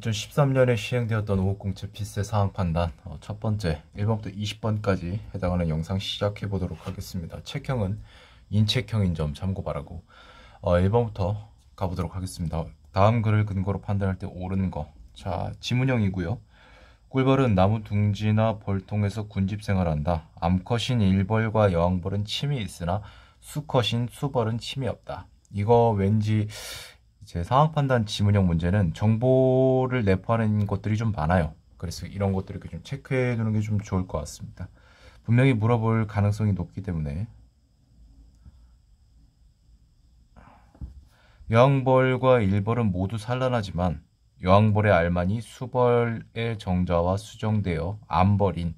2013년에 시행되었던 5공채 피스 의 상황 판단 어, 첫 번째 1번부터 20번까지 해당하는 영상 시작해 보도록 하겠습니다. 책형은 인책형인 점 참고 바라고 어, 1번부터 가보도록 하겠습니다. 다음 글을 근거로 판단할 때 옳은 거. 자, 지문형이고요. 꿀벌은 나무 둥지나 벌통에서 군집 생활한다. 암컷인 일벌과 여왕벌은 침이 있으나 수컷인 수벌은 침이 없다. 이거 왠지 제 상황 판단 지문형 문제는 정보를 내포하는 것들이 좀 많아요. 그래서 이런 것들을 좀 체크해 두는 게 좀 좋을 것 같습니다. 분명히 물어볼 가능성이 높기 때문에 여왕벌과 일벌은 모두 산란하지만 여왕벌의 알만이 수벌의 정자와 수정되어 암벌인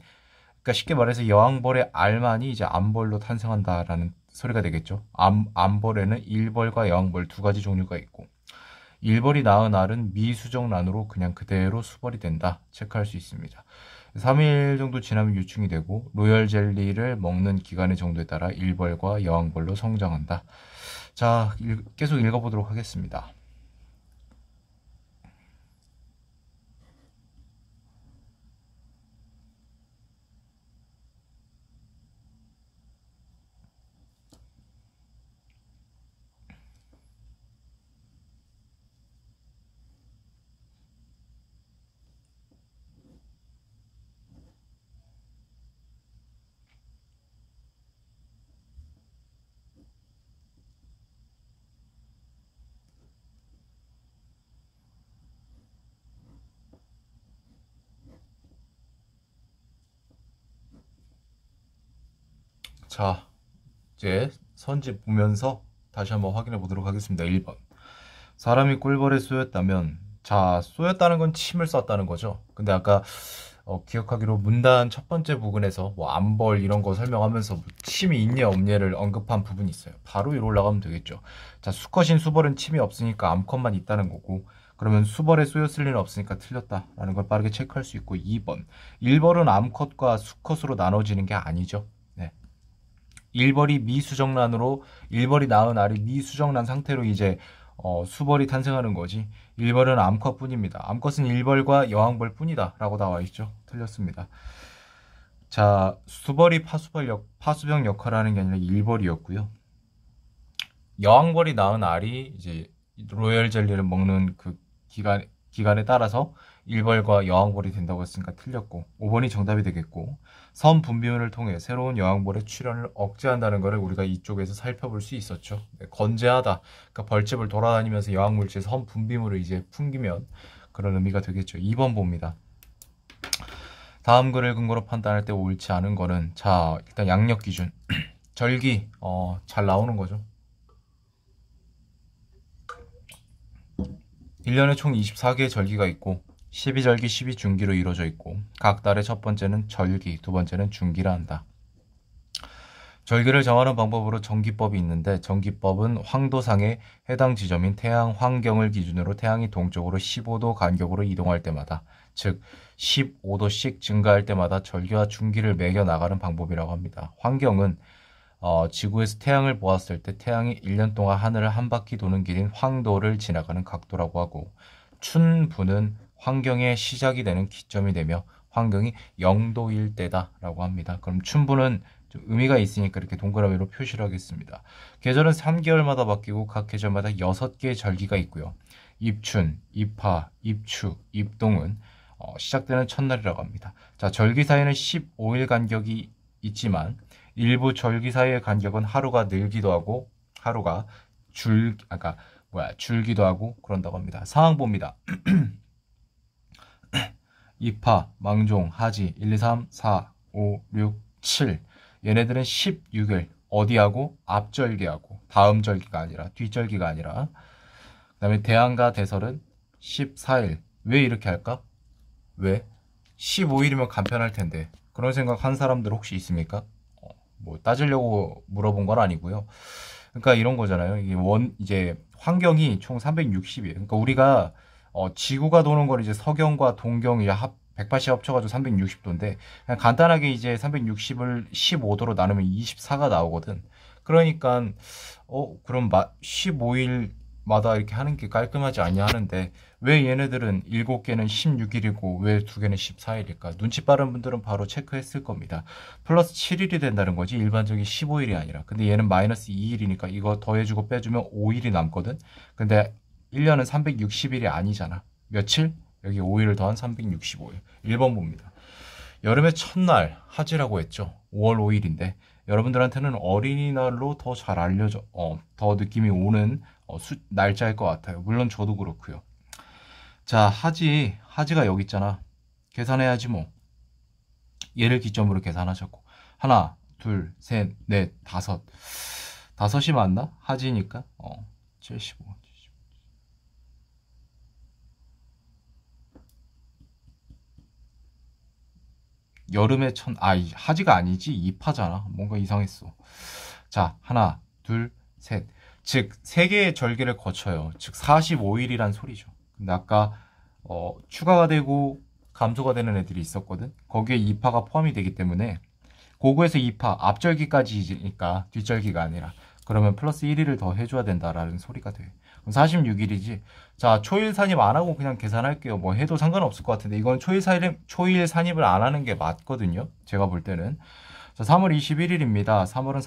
그러니까 쉽게 말해서 여왕벌의 알만이 이제 암벌로 탄생한다라는 소리가 되겠죠. 암, 암벌에는 일벌과 여왕벌 두 가지 종류가 있고 일벌이 낳은 알은 미수정란으로 그냥 그대로 수벌이 된다. 체크할 수 있습니다. 3일 정도 지나면 유충이 되고 로열 젤리를 먹는 기간의 정도에 따라 일벌과 여왕벌로 성장한다. 자, 계속 읽어보도록 하겠습니다. 자, 이제 선지 보면서 다시 한번 확인해 보도록 하겠습니다. 1번. 사람이 꿀벌에 쏘였다면 자, 쏘였다는 건 침을 쐈다는 거죠. 근데 아까 어, 기억하기로 문단 첫 번째 부분에서 뭐 암벌 이런 거 설명하면서 뭐 침이 있냐 없냐를 언급한 부분이 있어요. 바로 위로 올라가면 되겠죠. 자, 수컷인 수벌은 침이 없으니까 암컷만 있다는 거고 그러면 수벌에 쏘였을 리는 없으니까 틀렸다라는 걸 빠르게 체크할 수 있고 2번. 일벌은 암컷과 수컷으로 나눠지는 게 아니죠. 일벌이 미수정란으로 일벌이 낳은 알이 미수정란 상태로 이제 어, 수벌이 탄생하는 거지. 일벌은 암컷뿐입니다. 암컷은 일벌과 여왕벌뿐이다라고 나와 있죠. 틀렸습니다. 자, 수벌이 파수벌 역, 파수병 역할을 하는 게 아니라 일벌이었고요. 여왕벌이 낳은 알이 이제 로열 젤리를 먹는 그 기간 기간에 따라서 일벌과 여왕벌이 된다고 했으니까 틀렸고 5번이 정답이 되겠고 섬 분비면을 통해 새로운 여왕벌의 출현을 억제한다는 것을 우리가 이쪽에서 살펴볼 수 있었죠. 네, 건재하다. 그러니까 벌집을 돌아다니면서 여왕물질 섬 분비물을 이제 풍기면 그런 의미가 되겠죠. 2번 봅니다. 다음 글을 근거로 판단할 때 옳지 않은 거는 자 일단 양력 기준 절기 어, 잘 나오는 거죠. 1년에 총 24개의 절기가 있고 12절기 12중기로 이루어져 있고 각 달의 첫 번째는 절기, 두 번째는 중기라 한다. 절기를 정하는 방법으로 정기법이 있는데 정기법은 황도상의 해당 지점인 태양 환경을 기준으로 태양이 동쪽으로 15도 간격으로 이동할 때마다 즉 15도씩 증가할 때마다 절기와 중기를 매겨 나가는 방법이라고 합니다. 환경은 어, 지구에서 태양을 보았을 때 태양이 1년 동안 하늘을 한 바퀴 도는 길인 황도를 지나가는 각도라고 하고 춘분은 환경의 시작이 되는 기점이 되며 환경이 0도일 때다라고 합니다. 그럼 춘분은 의미가 있으니까 이렇게 동그라미로 표시를 하겠습니다. 계절은 3개월마다 바뀌고 각 계절마다 6개의 절기가 있고요. 입춘, 입하, 입추, 입동은 어, 시작되는 첫날이라고 합니다. 자, 절기 사이는 15일 간격이 있지만 일부 절기 사이의 간격은 하루가 늘기도 하고 하루가 줄아까 그러니까 뭐야 줄기도 하고 그런다고 합니다. 상황 봅니다. 입하, 망종, 하지, 1, 2, 3, 4, 5, 6, 7. 얘네들은 16일 어디하고 앞절기하고 다음 절기가 아니라 뒷절기가 아니라 그다음에 대안과 대설은 14일. 왜 이렇게 할까? 왜? 15일이면 간편할 텐데. 그런 생각 한 사람들 혹시 있습니까? 어, 뭐 따지려고 물어본 건 아니고요. 그러니까 이런 거잖아요. 이게 원 이제 환경이 총 360이에요. 그러니까 우리가 어, 지구가 도는 걸 이제 서경과 동경이 합 180 합쳐가지고 360도인데 그냥 간단하게 이제 360을 15도로 나누면 24가 나오거든. 그러니까 어 그럼 마, 15일마다 이렇게 하는 게 깔끔하지 않냐 하는데 왜 얘네들은 7개는 16일이고 왜 2개는 14일일까? 눈치 빠른 분들은 바로 체크했을 겁니다. 플러스 7일이 된다는 거지 일반적인 15일이 아니라. 근데 얘는 마이너스 2일이니까 이거 더해주고 빼주면 5일이 남거든. 근데 1년은 360일이 아니잖아. 며칠? 여기 5일을 더한 365일. 1번 봅니다. 여름의 첫날 하지라고 했죠. 5월 5일인데 여러분들한테는 어린이날로 더 잘 알려져 어, 더 느낌이 오는 어, 수, 날짜일 것 같아요. 물론 저도 그렇고요. 자 하지 하지가 여기 있잖아. 계산해야지 뭐. 얘를 기점으로 계산하셨고 하나 둘셋넷 다섯 다섯이 맞나? 하지니까 어 75. 여름의 첫 아, 하지가 아니지? 입하잖아 뭔가 이상했어. 자, 하나, 둘, 셋. 즉, 세 개의 절개를 거쳐요. 즉, 45일이란 소리죠. 근데 아까, 어, 추가가 되고 감소가 되는 애들이 있었거든? 거기에 입하가 포함이 되기 때문에, 고구에서 입하 앞절기까지니까, 이 뒷절기가 아니라, 그러면 플러스 1위를 더 해줘야 된다라는 소리가 돼. 46일이지. 자, 초일 산입 안 하고 그냥 계산할게요. 뭐 해도 상관없을 것 같은데 이건 초일 산입 초일 산입을 안 하는 게 맞거든요. 제가 볼 때는. 자, 3월 21일입니다. 3월은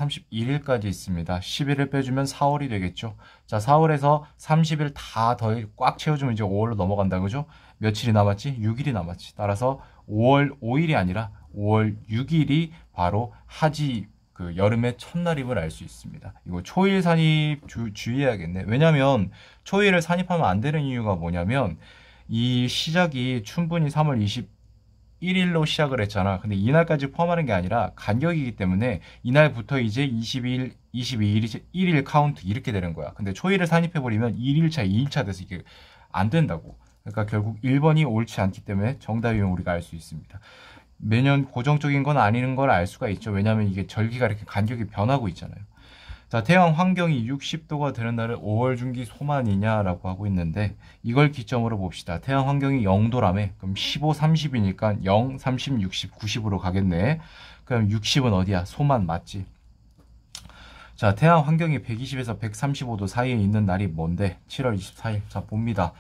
31일까지 있습니다. 11일 빼주면 4월이 되겠죠. 자, 4월에서 30일 다더꽉 채워주면 이제 5월로 넘어간다. 그죠? 며칠이 남았지? 6일이 남았지. 따라서 5월 5일이 아니라 5월 6일이 바로 하지 그 여름의 첫날임을 알 수 있습니다. 이거 초일 산입 주, 주의해야겠네. 왜냐면 초일을 산입하면 안 되는 이유가 뭐냐면 이 시작이 충분히 3월 20 1일로 시작을 했잖아. 근데 이날까지 포함하는 게 아니라 간격이기 때문에 이날부터 이제 22일, 22일이 1일 카운트 이렇게 되는 거야. 근데 초일을 산입해버리면 1일차, 2일차 돼서 이게 안 된다고. 그러니까 결국 1번이 옳지 않기 때문에 정답이면 우리가 알 수 있습니다. 매년 고정적인 건 아닌 걸 알 수가 있죠. 왜냐하면 이게 절기가 이렇게 간격이 변하고 있잖아요. 자, 태양 환경이 60도가 되는 날을 5월 중기 소만이냐라고 하고 있는데 이걸 기점으로 봅시다. 태양 환경이 0도라며 그럼 15, 30이니까 0, 30, 60, 90으로 가겠네. 그럼 60은 어디야? 소만 맞지? 자, 태양 환경이 120에서 135도 사이에 있는 날이 뭔데? 7월 24일. 자, 봅니다.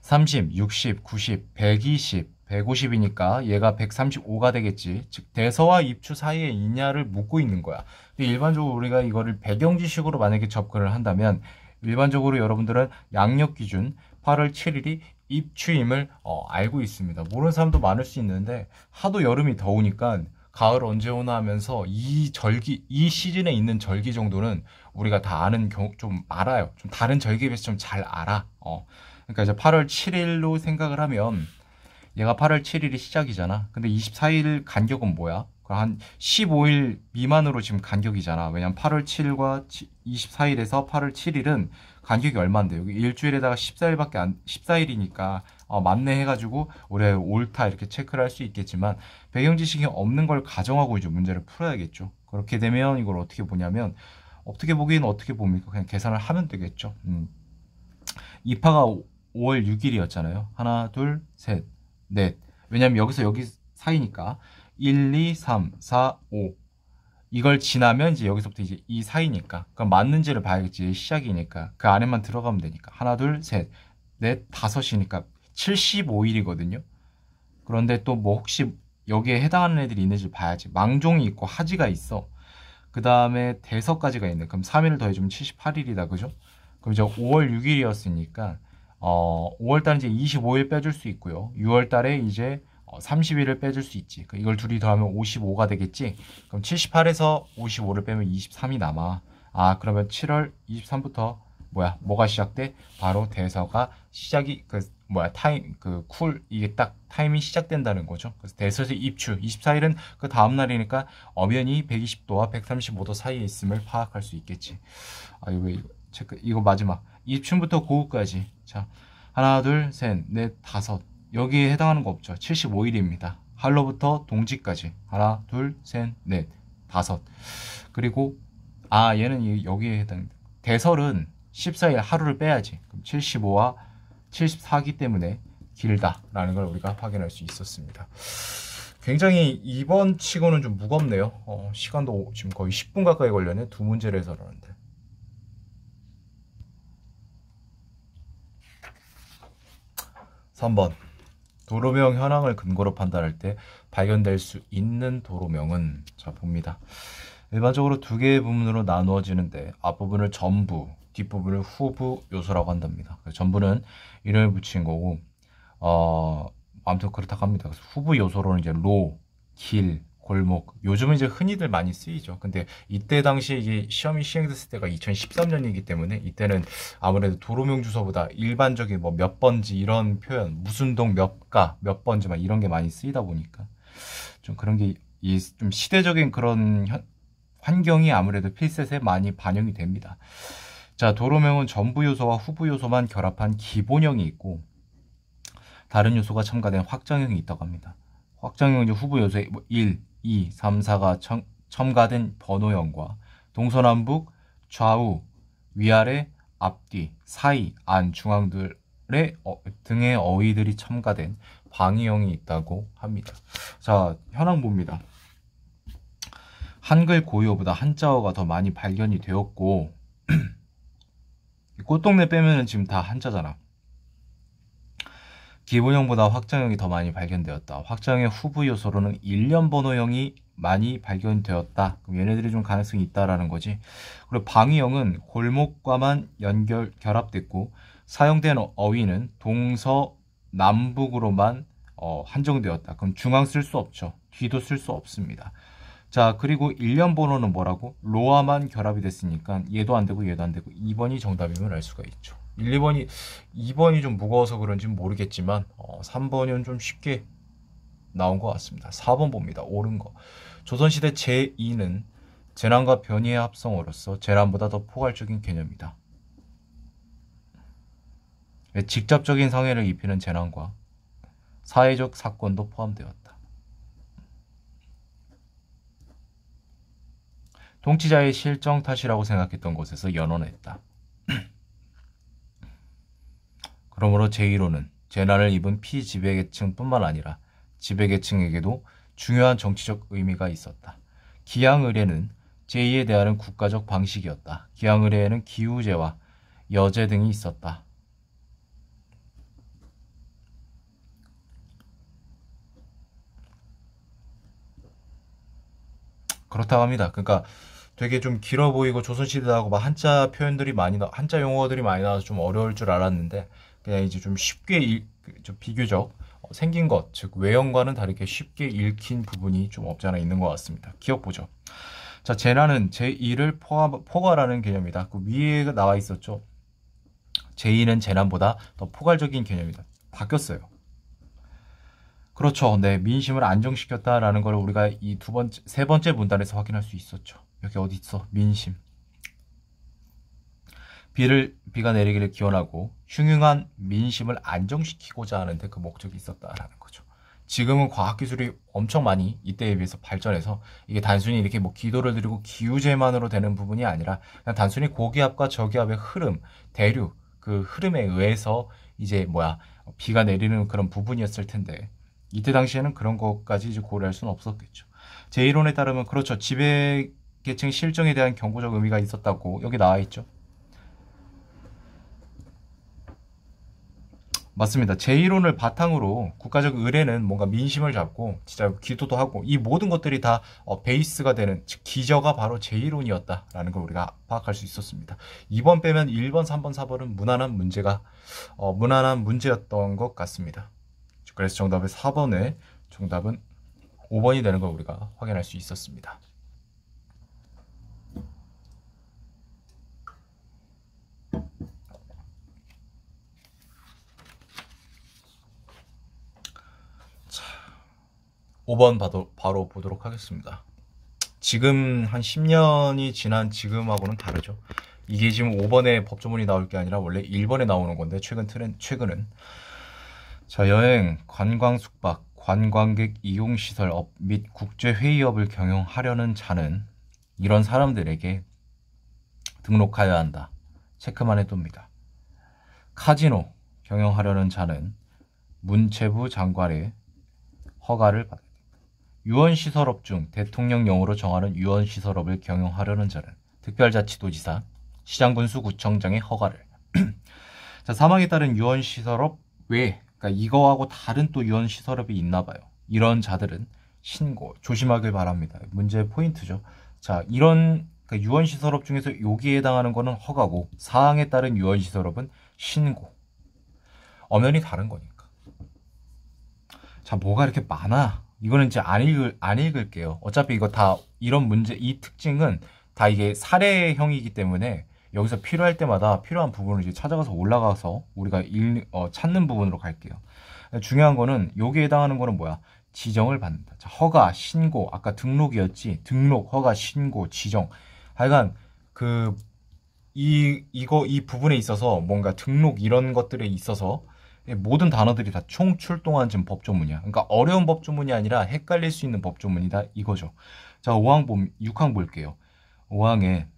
30, 60, 90, 120, 150이니까 얘가 135가 되겠지. 즉 대서와 입추 사이에 있냐를 묻고 있는 거야. 근데 일반적으로 우리가 이거를 배경지식으로 만약에 접근을 한다면 일반적으로 여러분들은 양력 기준 8월 7일이 입추임을 어, 알고 있습니다. 모르는 사람도 많을 수 있는데 하도 여름이 더우니까 가을 언제 오나 하면서 이 절기 이 시즌에 있는 절기 정도는 우리가 다 아는 경우 좀 알아요. 좀 다른 절기에 비해서 좀 잘 알아. 어. 그러니까 이제 8월 7일로 생각을 하면 얘가 8월 7일이 시작이잖아. 근데 24일 간격은 뭐야? 한 15일 미만으로 지금 간격이잖아. 왜냐면 8월 7일과 24일에서 8월 7일은 간격이 얼마인데 여기 일주일에다가 14일밖에 안 14일이니까 어, 맞네 해가지고 올해 옳다 이렇게 체크를 할 수 있겠지만 배경 지식이 없는 걸 가정하고 이제 문제를 풀어야겠죠. 그렇게 되면 이걸 어떻게 보냐면 어떻게 보기는 어떻게 봅니까? 그냥 계산을 하면 되겠죠. 음. 2파가 5월 6일이었잖아요. 하나, 둘, 셋. 넷. 왜냐면 여기서 여기 사이니까 1, 2, 3, 4, 5 이걸 지나면 이제 여기서부터 이제 이 사이니까 그럼 맞는지를 봐야겠지 시작이니까 그 안에만 들어가면 되니까 하나 둘 셋 넷 다섯이니까 75일이거든요 그런데 또 뭐 혹시 여기에 해당하는 애들이 있는지 봐야지 망종이 있고 하지가 있어 그 다음에 대서까지가 있는 그럼 3일 을 더해주면 78일이다 그죠? 그럼 이제 5월 6일이었으니까 어, 5월달 이제 25일 빼줄 수 있고요. 6월달에 이제 30일을 어, 빼줄 수 있지. 그러니까 이걸 둘이 더하면 55가 되겠지. 그럼 78에서 55를 빼면 23이 남아. 아 그러면 7월 23부터 뭐야 뭐가 시작돼? 바로 대서가 시작이 그 뭐야 타임 그 쿨 이게 딱 타임이 시작된다는 거죠. 그래서 대서에서 입추 24일은 그 다음 날이니까 엄연히 120도와 135도 사이에 있음을 파악할 수 있겠지. 아 이거, 이거 체크 이거 마지막 입춘부터 고우까지 자, 하나, 둘, 셋, 넷, 다섯. 여기에 해당하는 거 없죠. 75일입니다. 할로부터 동지까지. 하나, 둘, 셋, 넷, 다섯. 그리고 아, 얘는 여기에 해당. 대설은 14일 하루를 빼야지. 그럼 75와 74기 때문에 길다라는 걸 우리가 확인할 수 있었습니다. 굉장히 이번 치고는 좀 무겁네요. 어, 시간도 지금 거의 10분 가까이 걸렸네. 두 문제를 해서그러는데 3번 도로명 현황을 근거로 판단할 때 발견될 수 있는 도로명은 자 봅니다. 일반적으로 두 개의 부분으로 나누어지는데 앞부분을 전부, 뒷부분을 후부 요소라고 한답니다. 전부는 이름을 붙인 거고 어 아무튼 그렇다고 합니다. 그래서 후부 요소로는 이제 로, 길, 골목. 요즘은 이제 흔히들 많이 쓰이죠. 근데 이때 당시 이게 시험이 시행됐을 때가 2013년이기 때문에 이때는 아무래도 도로명 주소보다 일반적인 뭐 몇 번지 이런 표현, 무슨 동 몇 가, 몇 번지 막 이런 게 많이 쓰이다 보니까 좀 그런 게 이 좀 시대적인 그런 현, 환경이 아무래도 필셋에 많이 반영이 됩니다. 자, 도로명은 전부 요소와 후부 요소만 결합한 기본형이 있고 다른 요소가 첨가된 확장형이 있다고 합니다. 확장형은 이후부 요소의 뭐 1, 2, 3, 4가 첨, 첨가된 번호형과 동서남북, 좌우, 위아래, 앞뒤, 사이, 안, 중앙들의 어, 등의 어휘들이 첨가된 방위형이 있다고 합니다. 자, 현황 봅니다. 한글 고유어보다 한자어가 더 많이 발견이 되었고 꽃동네 빼면은 지금 다 한자잖아. 기본형보다 확장형이더 많이 발견되었다. 확장형 후부 요소로는 일련 번호형이 많이 발견되었다. 그럼 얘네들이 좀 가능성이 있다라는 거지. 그리고 방위형은 골목과만 연결 결합됐고 사용된 어휘는 동서 남북으로만 어, 한정되었다. 그럼 중앙 쓸 수 없죠. 뒤도 쓸 수 없습니다. 자 그리고 일련 번호는 뭐라고? 로아만 결합이 됐으니까 얘도 안 되고 얘도 안 되고 2번이 정답임을 알 수가 있죠. 1, 2번이 2번이 좀 무거워서 그런지는 모르겠지만 어, 3번은 좀 쉽게 나온 것 같습니다. 4번 봅니다. 옳은 거. 조선시대 제2는 재난과 변이의 합성으로서 재난보다 더 포괄적인 개념이다. 직접적인 상해를 입히는 재난과 사회적 사건도 포함되었다. 통치자의 실정 탓이라고 생각했던 곳에서 연원했다. 그러므로 제1호는 재난을 입은 피지배계층뿐만 아니라 지배계층에게도 중요한 정치적 의미가 있었다. 기양의례는 제2에 대한 국가적 방식이었다. 기양의례에는 기우제와 여제 등이 있었다. 그렇다고 합니다. 그러니까 되게 좀 길어 보이고 조선시대하고 막 한자 표현들이 많이 나, 한자 용어들이 많이 나와서 좀 어려울 줄 알았는데 그냥 이제 좀 쉽게 일, 좀 그 비교적 어, 생긴 것, 즉 외형과는 다르게 쉽게 읽힌 부분이 좀 없지 않아 있는 것 같습니다. 기억 보죠. 자, 재난은 제2를 포함, 포괄하는 개념이다. 그 위에 나와 있었죠. 제2는 재난보다 더 포괄적인 개념이다. 바뀌었어요. 그렇죠. 네, 민심을 안정시켰다라는 걸 우리가 이 두 번째, 세 번째 문단에서 확인할 수 있었죠. 여기 어디 있어? 민심. 비를 비가 내리기를 기원하고 흉흉한 민심을 안정시키고자 하는데 그 목적이 있었다라는 거죠. 지금은 과학기술이 엄청 많이 이때에 비해서 발전해서 이게 단순히 이렇게 뭐 기도를 드리고 기우제만으로 되는 부분이 아니라 그냥 단순히 고기압과 저기압의 흐름, 대류 그 흐름에 의해서 이제 뭐야 비가 내리는 그런 부분이었을 텐데 이때 당시에는 그런 것까지 이제 고려할 수는 없었겠죠. 제 이론에 따르면 그렇죠. 지배계층 실정에 대한 경고적 의미가 있었다고 여기 나와 있죠. 맞습니다. 제 이론을 바탕으로 국가적 의뢰는 뭔가 민심을 잡고 진짜 기도도 하고 이 모든 것들이 다 어, 베이스가 되는 즉 기저가 바로 제 이론이었다라는 걸 우리가 파악할 수 있었습니다. 2번 빼면 1번, 3번, 4번은 무난한 문제가 어, 무난한 문제였던 것 같습니다. 그래서 정답의 4번에 정답은 5번이 되는 걸 우리가 확인할 수 있었습니다. 5번 바로, 바로 보도록 하겠습니다. 지금 한 10년이 지난 지금하고는 다르죠. 이게 지금 5번에 법조문이 나올 게 아니라 원래 1번에 나오는 건데 최근 트렌 최근은 자 여행, 관광 숙박, 관광객 이용 시설 업 및 국제 회의업을 경영하려는 자는 이런 사람들에게 등록하여야 한다. 체크만 해둡니다. 카지노 경영하려는 자는 문체부 장관의 허가를 받 유언시설업 중 대통령령으로 정하는 유언시설업을 경영하려는 자는 특별자치도지사, 시장군수구청장의 허가를 자, 사망에 따른 유언시설업 외 그러니까 이거하고 다른 또 유언시설업이 있나 봐요. 이런 자들은 신고, 조심하길 바랍니다. 문제의 포인트죠. 자, 이런 그러니까 유언시설업 중에서 여기에 해당하는 거는 허가고 사항에 따른 유언시설업은 신고. 엄연히 다른 거니까. 자, 뭐가 이렇게 많아? 이거는 이제 안 읽을 안 읽을게요. 어차피 이거 다 이런 문제 이 특징은 다 이게 사례형이기 때문에 여기서 필요할 때마다 필요한 부분을 이제 찾아가서 올라가서 우리가 읽, 어, 찾는 부분으로 갈게요. 중요한 거는 여기에 해당하는 거는 뭐야? 지정을 받는다. 자, 허가, 신고, 아까 등록이었지. 등록, 허가, 신고, 지정. 하여간 그 이 이거 이 부분에 있어서 뭔가 등록 이런 것들에 있어서 예, 모든 단어들이 다 총출동한 지금 법조문이야. 그러니까 어려운 법조문이 아니라 헷갈릴 수 있는 법조문이다 이거죠. 자, 5항 봄 6항 볼게요. 5항에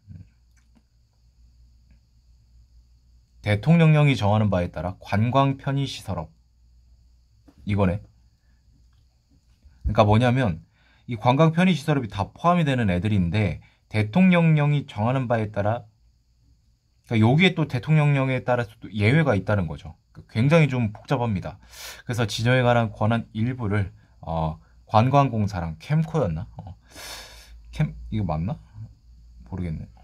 대통령령이 정하는 바에 따라 관광 편의 시설업 이거네. 그러니까 뭐냐면 이 관광 편의 시설업이 다 포함이 되는 애들인데 대통령령이 정하는 바에 따라 그러니까 여기에 또 대통령령에 따라서 또 예외가 있다는 거죠. 그 굉장히 좀 복잡합니다. 그래서 진영에 관한 권한 일부를 어, 관광공사랑 캠코였나? 어, 캠 이거 맞나? 모르겠네. 어.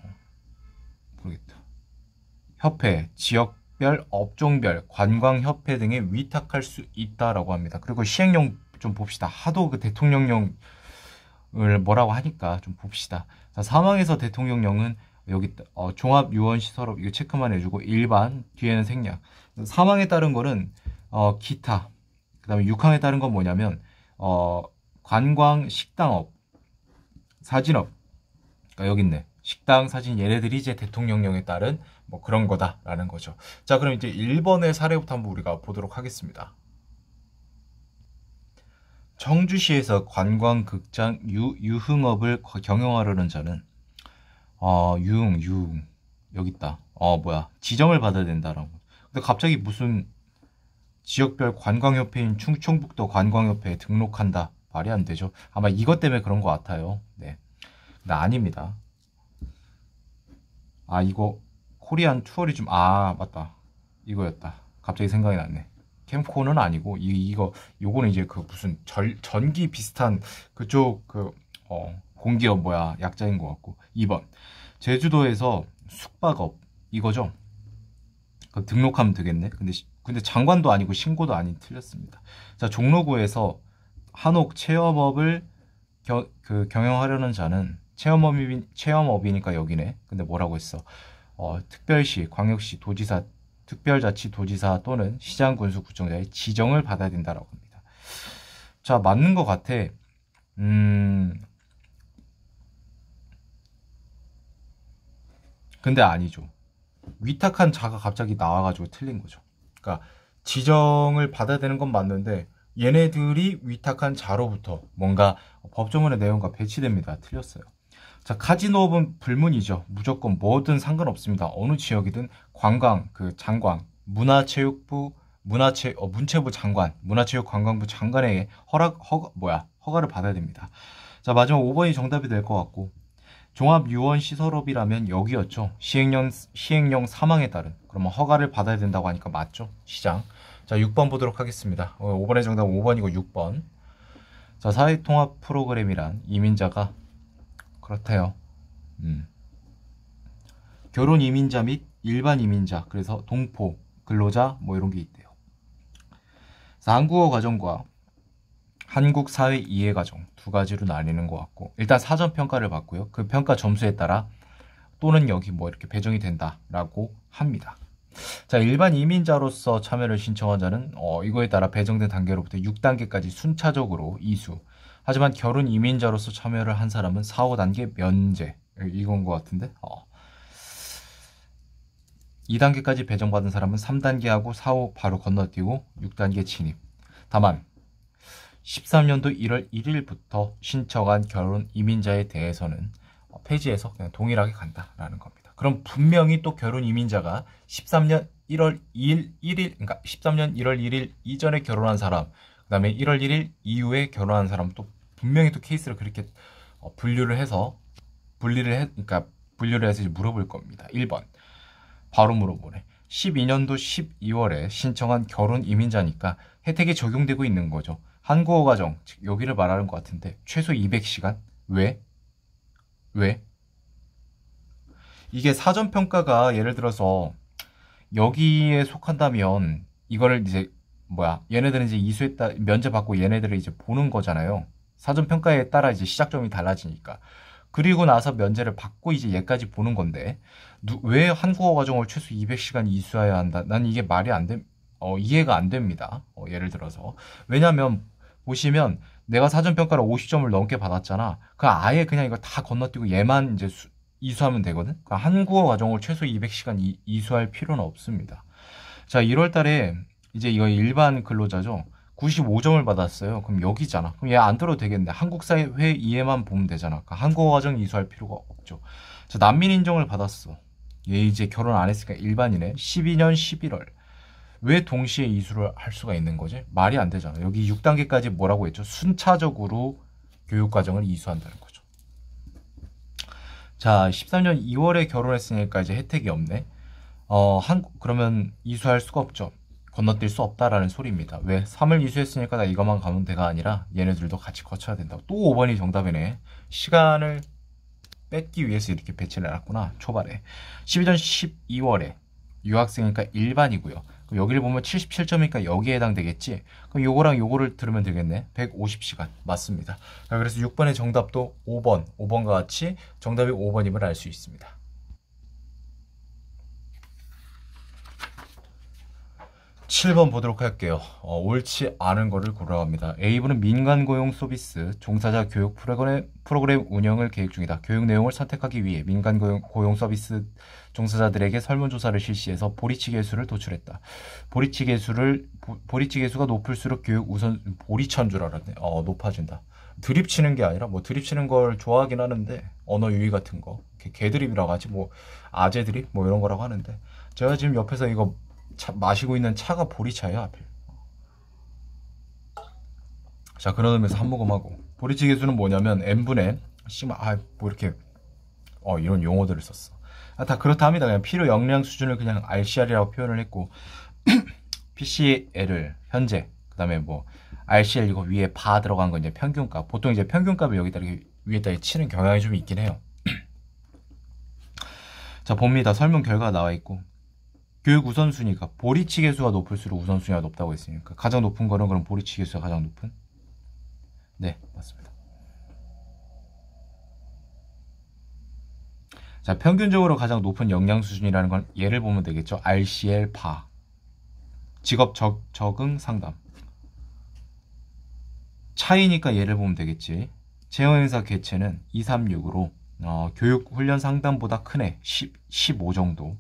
모르겠다. 협회, 지역별, 업종별, 관광협회 등에 위탁할 수 있다라고 합니다. 그리고 시행령 좀 봅시다. 하도 그 대통령령을 뭐라고 하니까 좀 봅시다. 자, 사망에서 대통령령은 여기 어, 종합유원시설업 이거 체크만 해주고 일반 뒤에는 생략 사망에 따른 거는 어, 기타, 그 다음에 육항에 따른 건 뭐냐면 어, 관광, 식당업, 사진업, 그러니까 여기 있네. 식당, 사진 얘네들이 이제 대통령령에 따른 뭐 그런 거다라는 거죠. 자, 그럼 이제 1번의 사례부터 한번 우리가 보도록 하겠습니다. 청주시에서 관광극장 유, 유흥업을 경영하려는 자는 어, 유흥, 유흥, 여기 있다. 어, 뭐야. 지정을 받아야 된다라고. 근데 갑자기 무슨 지역별 관광협회인 충청북도 관광협회에 등록한다. 말이 안 되죠. 아마 이것 때문에 그런 것 같아요. 네. 나 아닙니다. 아, 이거 코리안 투어리즘. 아, 맞다. 이거였다. 갑자기 생각이 났네. 캠코는 아니고 이, 이거 요거는 이제 그 무슨 절, 전기 비슷한 그쪽 그 어, 공기업 뭐야 약자인 것 같고 2번 제주도에서 숙박업 이거죠 그럼 등록하면 되겠네. 근데 근데 장관도 아니고 신고도 아닌 틀렸습니다. 자 종로구에서 한옥 체험업을 겨, 그 경영하려는 자는 체험업이 체험업이니까 여기네. 근데 뭐라고 했어? 어, 특별시, 광역시, 도지사, 특별자치도지사 또는 시장 군수구청장의 지정을 받아야 된다라고 합니다. 자 맞는 것 같아. 음. 근데 아니죠. 위탁한 자가 갑자기 나와가지고 틀린 거죠. 그러니까 지정을 받아야 되는 건 맞는데 얘네들이 위탁한 자로부터 뭔가 법조문의 내용과 배치됩니다. 틀렸어요. 자, 카지노업은 불문이죠. 무조건 뭐든 상관없습니다. 어느 지역이든 관광, 그 장관, 문화체육부, 문화체, 어, 문체부 장관, 문화체육관광부 장관의 허락, 허, 뭐야, 허가를 받아야 됩니다. 자, 마지막 5번이 정답이 될 것 같고, 종합유원 시설업이라면 여기였죠. 시행령, 시행령 사망에 따른 그러면 뭐 허가를 받아야 된다고 하니까 맞죠. 시장. 자 6번 보도록 하겠습니다. 5번의 어, 정답 5번이고 6번. 자 사회통합 프로그램이란 이민자가 그렇대요. 음. 결혼 이민자 및 일반 이민자 그래서 동포 근로자 뭐 이런 게 있대요. 그래서 한국어 과정과 한국 사회 이해 과정 두 가지로 나뉘는 것 같고 일단 사전 평가를 받고요. 그 평가 점수에 따라 또는 여기 뭐 이렇게 배정이 된다라고 합니다. 자, 일반 이민자로서 참여를 신청한 자는 어, 이거에 따라 배정된 단계로부터 6단계까지 순차적으로 이수. 하지만 결혼 이민자로서 참여를 한 사람은 4, 5단계 면제. 이건 것 같은데. 어. 2단계까지 배정받은 사람은 3단계하고 4, 5 바로 건너뛰고 6단계 진입. 다만 13년도 1월 1일부터 신청한 결혼 이민자에 대해서는 폐지해서 그냥 동일하게 간다라는 겁니다. 그럼 분명히 또 결혼 이민자가 13년 1월 2일 1일 그러니까 13년 1월 1일 이전에 결혼한 사람 그다음에 1월 1일 이후에 결혼한 사람 또 분명히 또 케이스를 그렇게 어, 분류를 해서 분리를 해 그러니까 분류를 해서 물어볼 겁니다. 1번 바로 물어보네. 12년도 12월에 신청한 결혼 이민자니까 혜택이 적용되고 있는 거죠. 한국어 과정, 즉 여기를 말하는 것 같은데 최소 200시간? 왜? 왜? 이게 사전 평가가 예를 들어서 여기에 속한다면 이거를 이제 뭐야 얘네들은 이제 이수했다 면제받고 얘네들을 이제 보는 거잖아요. 사전 평가에 따라 이제 시작점이 달라지니까. 그리고 나서 면제를 받고 이제 얘까지 보는 건데 누, 왜 한국어 과정을 최소 200시간 이수해야 한다? 난 이게 말이 안 돼. 어, 이해가 안 됩니다. 어, 예를 들어서 왜냐하면 보시면 내가 사전평가를 50점을 넘게 받았잖아. 그 아예 그냥 이거 다 건너뛰고 얘만 이제 수, 이수하면 되거든. 그니까 한국어 과정을 최소 200시간 이, 이수할 필요는 없습니다. 자, 1월 달에 이제 이거 일반 근로자죠. 95점을 받았어요. 그럼 여기잖아. 그럼 얘 안 들어도 되겠는데 한국 사회 이해만 보면 되잖아. 그니까 한국어 과정 이수할 필요가 없죠. 자, 난민 인정을 받았어. 얘 이제 결혼 안 했으니까 일반이네. 12년 11월. 왜 동시에 이수를 할 수가 있는 거지? 말이 안되잖아 여기 6단계까지 뭐라고 했죠? 순차적으로 교육과정을 이수한다는 거죠. 자, 13년 2월에 결혼했으니까 이제 혜택이 없네. 어, 한, 그러면 이수할 수가 없죠. 건너뛸 수 없다라는 소리입니다. 왜? 3을 이수했으니까 나 이것만 가면 돼가 아니라 얘네들도 같이 거쳐야 된다고. 또 5번이 정답이네. 시간을 뺏기 위해서 이렇게 배치를 해놨구나. 초반에. 12년 12월에 유학생이니까 일반이고요. 여기를 보면 77점이니까 여기에 해당되겠지. 그럼 요거랑 요거를 들으면 되겠네. 150시간. 맞습니다. 자, 그래서 6번의 정답도 5번, 5번과 같이 정답이 5번임을 알 수 있습니다. 7번 보도록 할게요. 어, 옳지 않은 거를 고르라 합니다. A분은 민간 고용 서비스 종사자 교육 프로그램, 프로그램 운영을 계획 중이다. 교육 내용을 선택하기 위해 민간 고용, 고용 서비스 종사자들에게 설문조사를 실시해서 보리치 계수를 도출했다. 보리치 계수를 보리치 계수가 높을수록 교육 우선 보리찬 줄 알았네. 어 높아진다. 드립 치는 게 아니라 뭐 드립 치는 걸 좋아하긴 하는데 언어 유희 같은 거 개드립이라고 하지 뭐 아재 드립 뭐 이런 거라고 하는데 제가 지금 옆에서 이거 차, 마시고 있는 차가 보리차예요 하필. 자 그런 의미에서 한 모금 하고 보리치 계수는 뭐냐면 n분의 씨마 아뭐 이렇게 어 이런 용어들을 썼어. 아, 다 그렇다 합니다. 그냥 필요 역량 수준을 그냥 RCR이라고 표현을 했고 PCL을 현재 그다음에 뭐 RCL 이거 위에 바 들어간 거 이제 평균값. 보통 이제 평균값을 여기다 이렇게 위에다 치는 경향이 좀 있긴 해요. 자, 봅니다. 설문 결과가 나와 있고. 교육 우선순위가 보리치 계수가 높을수록 우선순위가 높다고 했으니까 가장 높은 거는 그럼 보리치 계수가 가장 높은? 네, 맞습니다. 자, 평균적으로 가장 높은 영양 수준이라는 건 예를 보면 되겠죠. RCL 바 직업 적, 적응 상담 차이니까 예를 보면 되겠지. 채용 행사 개체는 236으로 어, 교육 훈련 상담보다 큰애 10, 15 정도.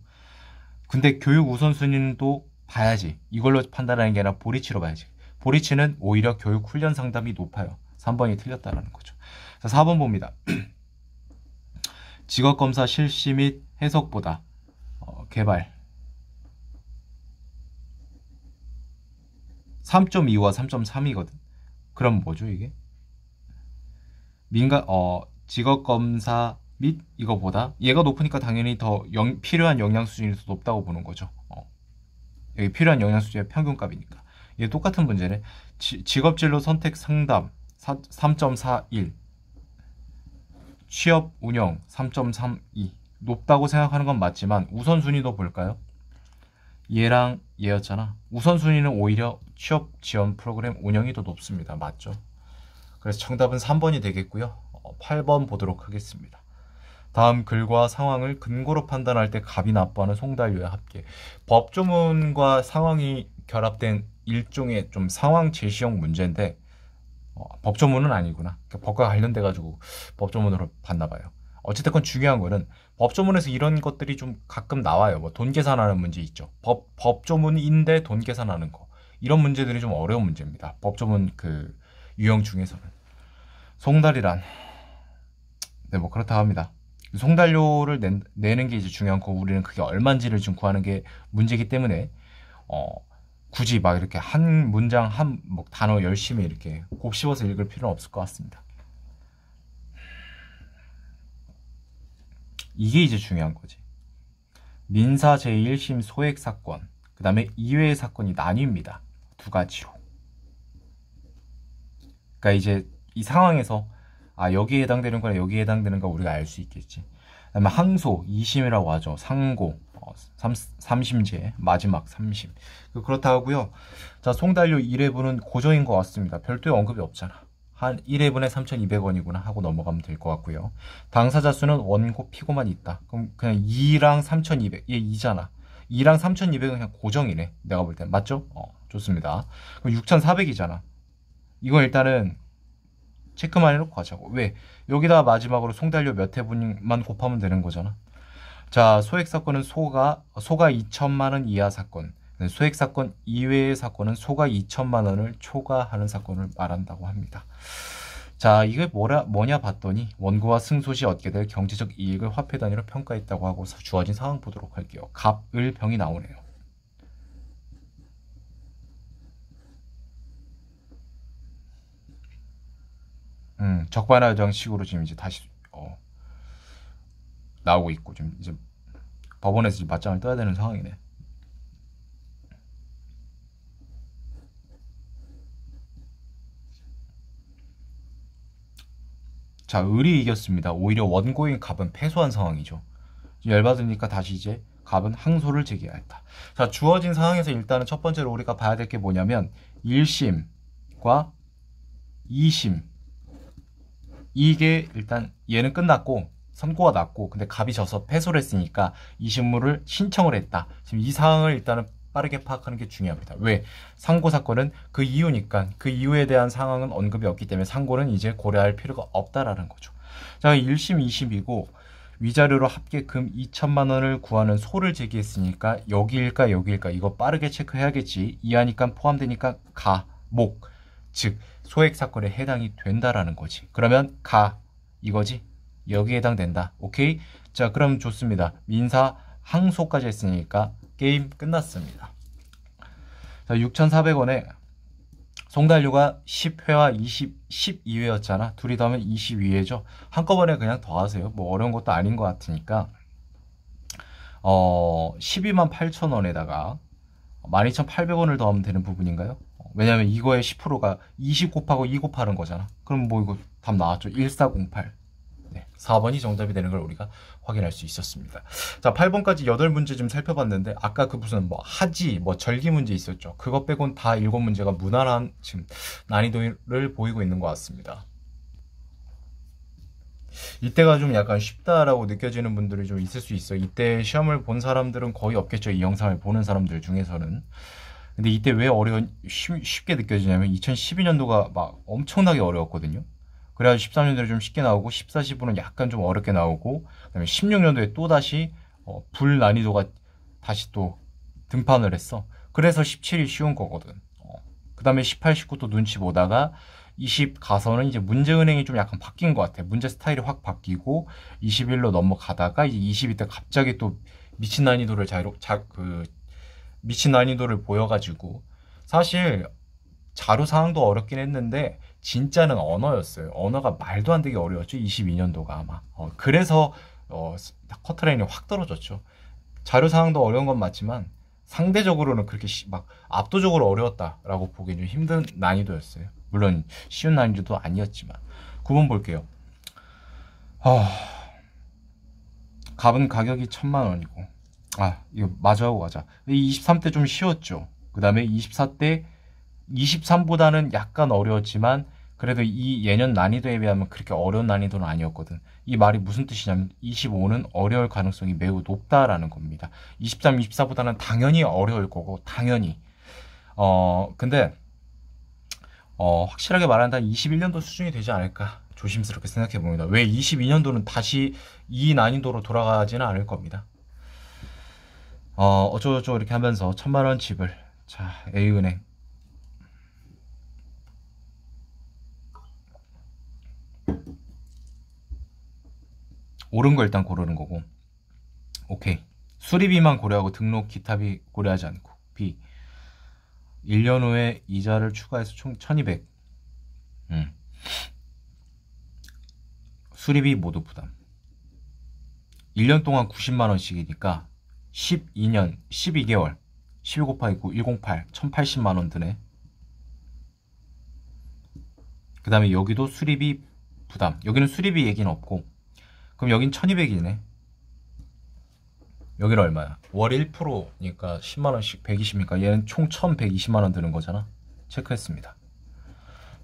근데 교육 우선순위는 또 봐야지. 이걸로 판단하는 게 아니라 보리치로 봐야지. 보리치는 오히려 교육 훈련 상담이 높아요. 3번이 틀렸다라는 거죠. 자, 4번 봅니다. 직업검사 실시 및 해석보다 어, 개발 3.2와 3.3이거든. 그럼 뭐죠 이게? 민간 어 직업 검사 및 이거보다 얘가 높으니까 당연히 더 영, 필요한 영양 수준이 더 높다고 보는 거죠. 어. 여기 필요한 영양 수준의 평균값이니까. 이게 똑같은 문제네. 지, 직업진로 선택 상담 3.41 취업 운영 3.32 높다고 생각하는 건 맞지만 우선순위도 볼까요? 얘랑 얘였잖아. 우선순위는 오히려 취업 지원 프로그램 운영이 더 높습니다. 맞죠? 그래서 정답은 3번이 되겠고요. 8번 어, 보도록 하겠습니다. 다음 글과 상황을 근거로 판단할 때 갑이 나부하는 송달료와 합계 법조문과 상황이 결합된 일종의 좀 상황 제시형 문제인데 어, 법조문은 아니구나. 그러니까 법과 관련돼 가지고 법조문으로 봤나 봐요. 어찌됐건 중요한 거는 법조문에서 이런 것들이 좀 가끔 나와요. 뭐 돈 계산하는 문제 있죠. 법 법조문인데 돈 계산하는 거 이런 문제들이 좀 어려운 문제입니다. 법조문 그 유형 중에서는 송달이란 네 뭐 그렇다 합니다. 송달료를 낸, 내는 게 이제 중요한 거 우리는 그게 얼만지를좀 구하는 게 문제이기 때문에 어 굳이 막 이렇게 한 문장 한 뭐 단어 열심히 이렇게 곱씹어서 읽을 필요는 없을 것 같습니다. 이게 이제 중요한 거지. 민사 제1심 소액 사건, 그 다음에 2회 사건이 나뉩니다. 두 가지로. 그러니까 이제 이 상황에서 아 여기에 해당되는거나 여기에 해당되는거 우리가 알 수 있겠지. 그다음에 항소, 2심이라고 하죠. 상고, 어, 삼, 삼심제 마지막 삼심 그, 그렇다 하고요 자 송달료 1회분은 고정인 것 같습니다 별도의 언급이 없잖아 한 1회분에 3,200원이구나 하고 넘어가면 될 것 같고요 당사자 수는 원고 피고만 있다 그럼 그냥 2랑 3,200얘 2잖아 2랑 3,200은 그냥 고정이네 내가 볼땐 맞죠? 어 좋습니다 그럼 6,400이잖아 이거 일단은 체크만 해놓고 가자고 왜? 여기다 마지막으로 송달료 몇 회분만 곱하면 되는 거잖아 자, 소액 사건은 소가 소가 2천만 원 이하 사건. 네, 소액 사건 이외의 사건은 소가 2천만 원을 초과하는 사건을 말한다고 합니다. 자, 이게 뭐라, 뭐냐 봤더니 원고와 승소시 얻게 될 경제적 이익을 화폐 단위로 평가했다고 하고 주어진 상황 보도록 할게요. 갑을 병이 나오네요. 음, 적반하장식으로 지금 이제 다시 어, 나오고 있고 좀 이제 법원에서 지금 맞장을 떠야 되는 상황이네. 자, 을이 이겼습니다. 오히려 원고인 갑은 패소한 상황이죠. 열받으니까 다시 이제 갑은 항소를 제기하였다. 자, 주어진 상황에서 일단은 첫 번째로 우리가 봐야 될 게 뭐냐면 1심과 2심 이게 일단 얘는 끝났고 선고가 났고 근데 갑이 져서 패소를 했으니까 이신물을 신청을 했다. 지금 이 상황을 일단은 빠르게 파악하는 게 중요합니다. 왜? 상고 사건은 그 이유니까 그 이유에 대한 상황은 언급이 없기 때문에 상고는 이제 고려할 필요가 없다라는 거죠. 자, 1심 2심이고 위자료로 합계 금 2천만 원을 구하는 소를 제기했으니까 여기일까 여기일까 이거 빠르게 체크해야겠지. 이하니까 포함되니까 가, 목, 즉 소액 사건에 해당이 된다라는 거지. 그러면 가 이거지. 여기에 해당된다. 오케이? 자, 그럼 좋습니다. 민사 항소까지 했으니까 게임 끝났습니다. 자, 6,400원에 송달료가 10회와 20, 12회였잖아. 둘이 더하면 22회죠. 한꺼번에 그냥 더하세요. 뭐 어려운 것도 아닌 것 같으니까. 어, 12만 8천 원에다가 12,800원을 더하면 되는 부분인가요? 왜냐면 이거의 10%가 20 곱하고 2 곱하는 거잖아. 그럼 뭐 이거 답 나왔죠. 1408. 네, 4번이 정답이 되는 걸 우리가 확인할 수 있었습니다. 자, 8번까지 8문제 좀 살펴봤는데 아까 그 무슨 뭐 하지, 뭐 절기 문제 있었죠. 그것 빼곤 다 7문제가 무난한 지금 난이도를 보이고 있는 것 같습니다. 이때가 좀 약간 쉽다라고 느껴지는 분들이 좀 있을 수 있어요. 이때 시험을 본 사람들은 거의 없겠죠. 이 영상을 보는 사람들 중에서는. 근데 이때 왜 어려 쉽게 느껴지냐면 2012년도가 막 엄청나게 어려웠거든요. 그래야 13년도에 좀 쉽게 나오고 14, 15는 약간 좀 어렵게 나오고 그다음에 16년도에 또 다시 어, 불난이도가 다시 또 등판을 했어. 그래서 17이 쉬운 거거든. 어. 그다음에 18, 19또 눈치 보다가 20 가서는 이제 문제 은행이 좀 약간 바뀐 것 같아. 문제 스타일이 확 바뀌고 21로 넘어가다가 이제 22 때 갑자기 또 미친 난이도를 자유롭 자그 미친 난이도를 보여가지고 사실 자료 상황도 어렵긴 했는데 진짜는 언어였어요. 언어가 말도 안 되게 어려웠죠. 22년도가 아마. 어, 그래서 어, 커트라인이 확 떨어졌죠. 자료 사항도 어려운 건 맞지만 상대적으로는 그렇게 막 압도적으로 어려웠다라고 보기 좀 힘든 난이도였어요. 물론 쉬운 난이도도 아니었지만 9번 볼게요. 어... 값은 가격이 천만 원이고 아 이거 마저 하고 가자. 23대 좀 쉬웠죠. 그 다음에 24대 23보다는 약간 어려웠지만 그래도 이 예년 난이도에 비하면 그렇게 어려운 난이도는 아니었거든. 이 말이 무슨 뜻이냐면 25는 어려울 가능성이 매우 높다라는 겁니다. 23, 24보다는 당연히 어려울 거고 당연히 어 근데 어 확실하게 말한다면 21년도 수준이 되지 않을까 조심스럽게 생각해 봅니다. 왜 22년도는 다시 이 난이도로 돌아가지는 않을 겁니다. 어 어쩌고저쩌고 이렇게 하면서 천만 원 집을 자 A은행 오른 거 일단 고르는 거고 오케이 수리비만 고려하고 등록 기탑이 고려하지 않고 B 1년 후에 이자를 추가해서 총 1200 음. 수리비 모두 부담 1년 동안 90만원씩이니까 12년 12개월 12 곱하기 9 108 1080만원 드네 그 다음에 여기도 수리비 부담 여기는 수리비 얘기는 없고 그럼 여긴 1200이네 여기는 얼마야? 월 1%니까 10만원씩 120이니까 얘는 총 1120만원 드는 거잖아 체크했습니다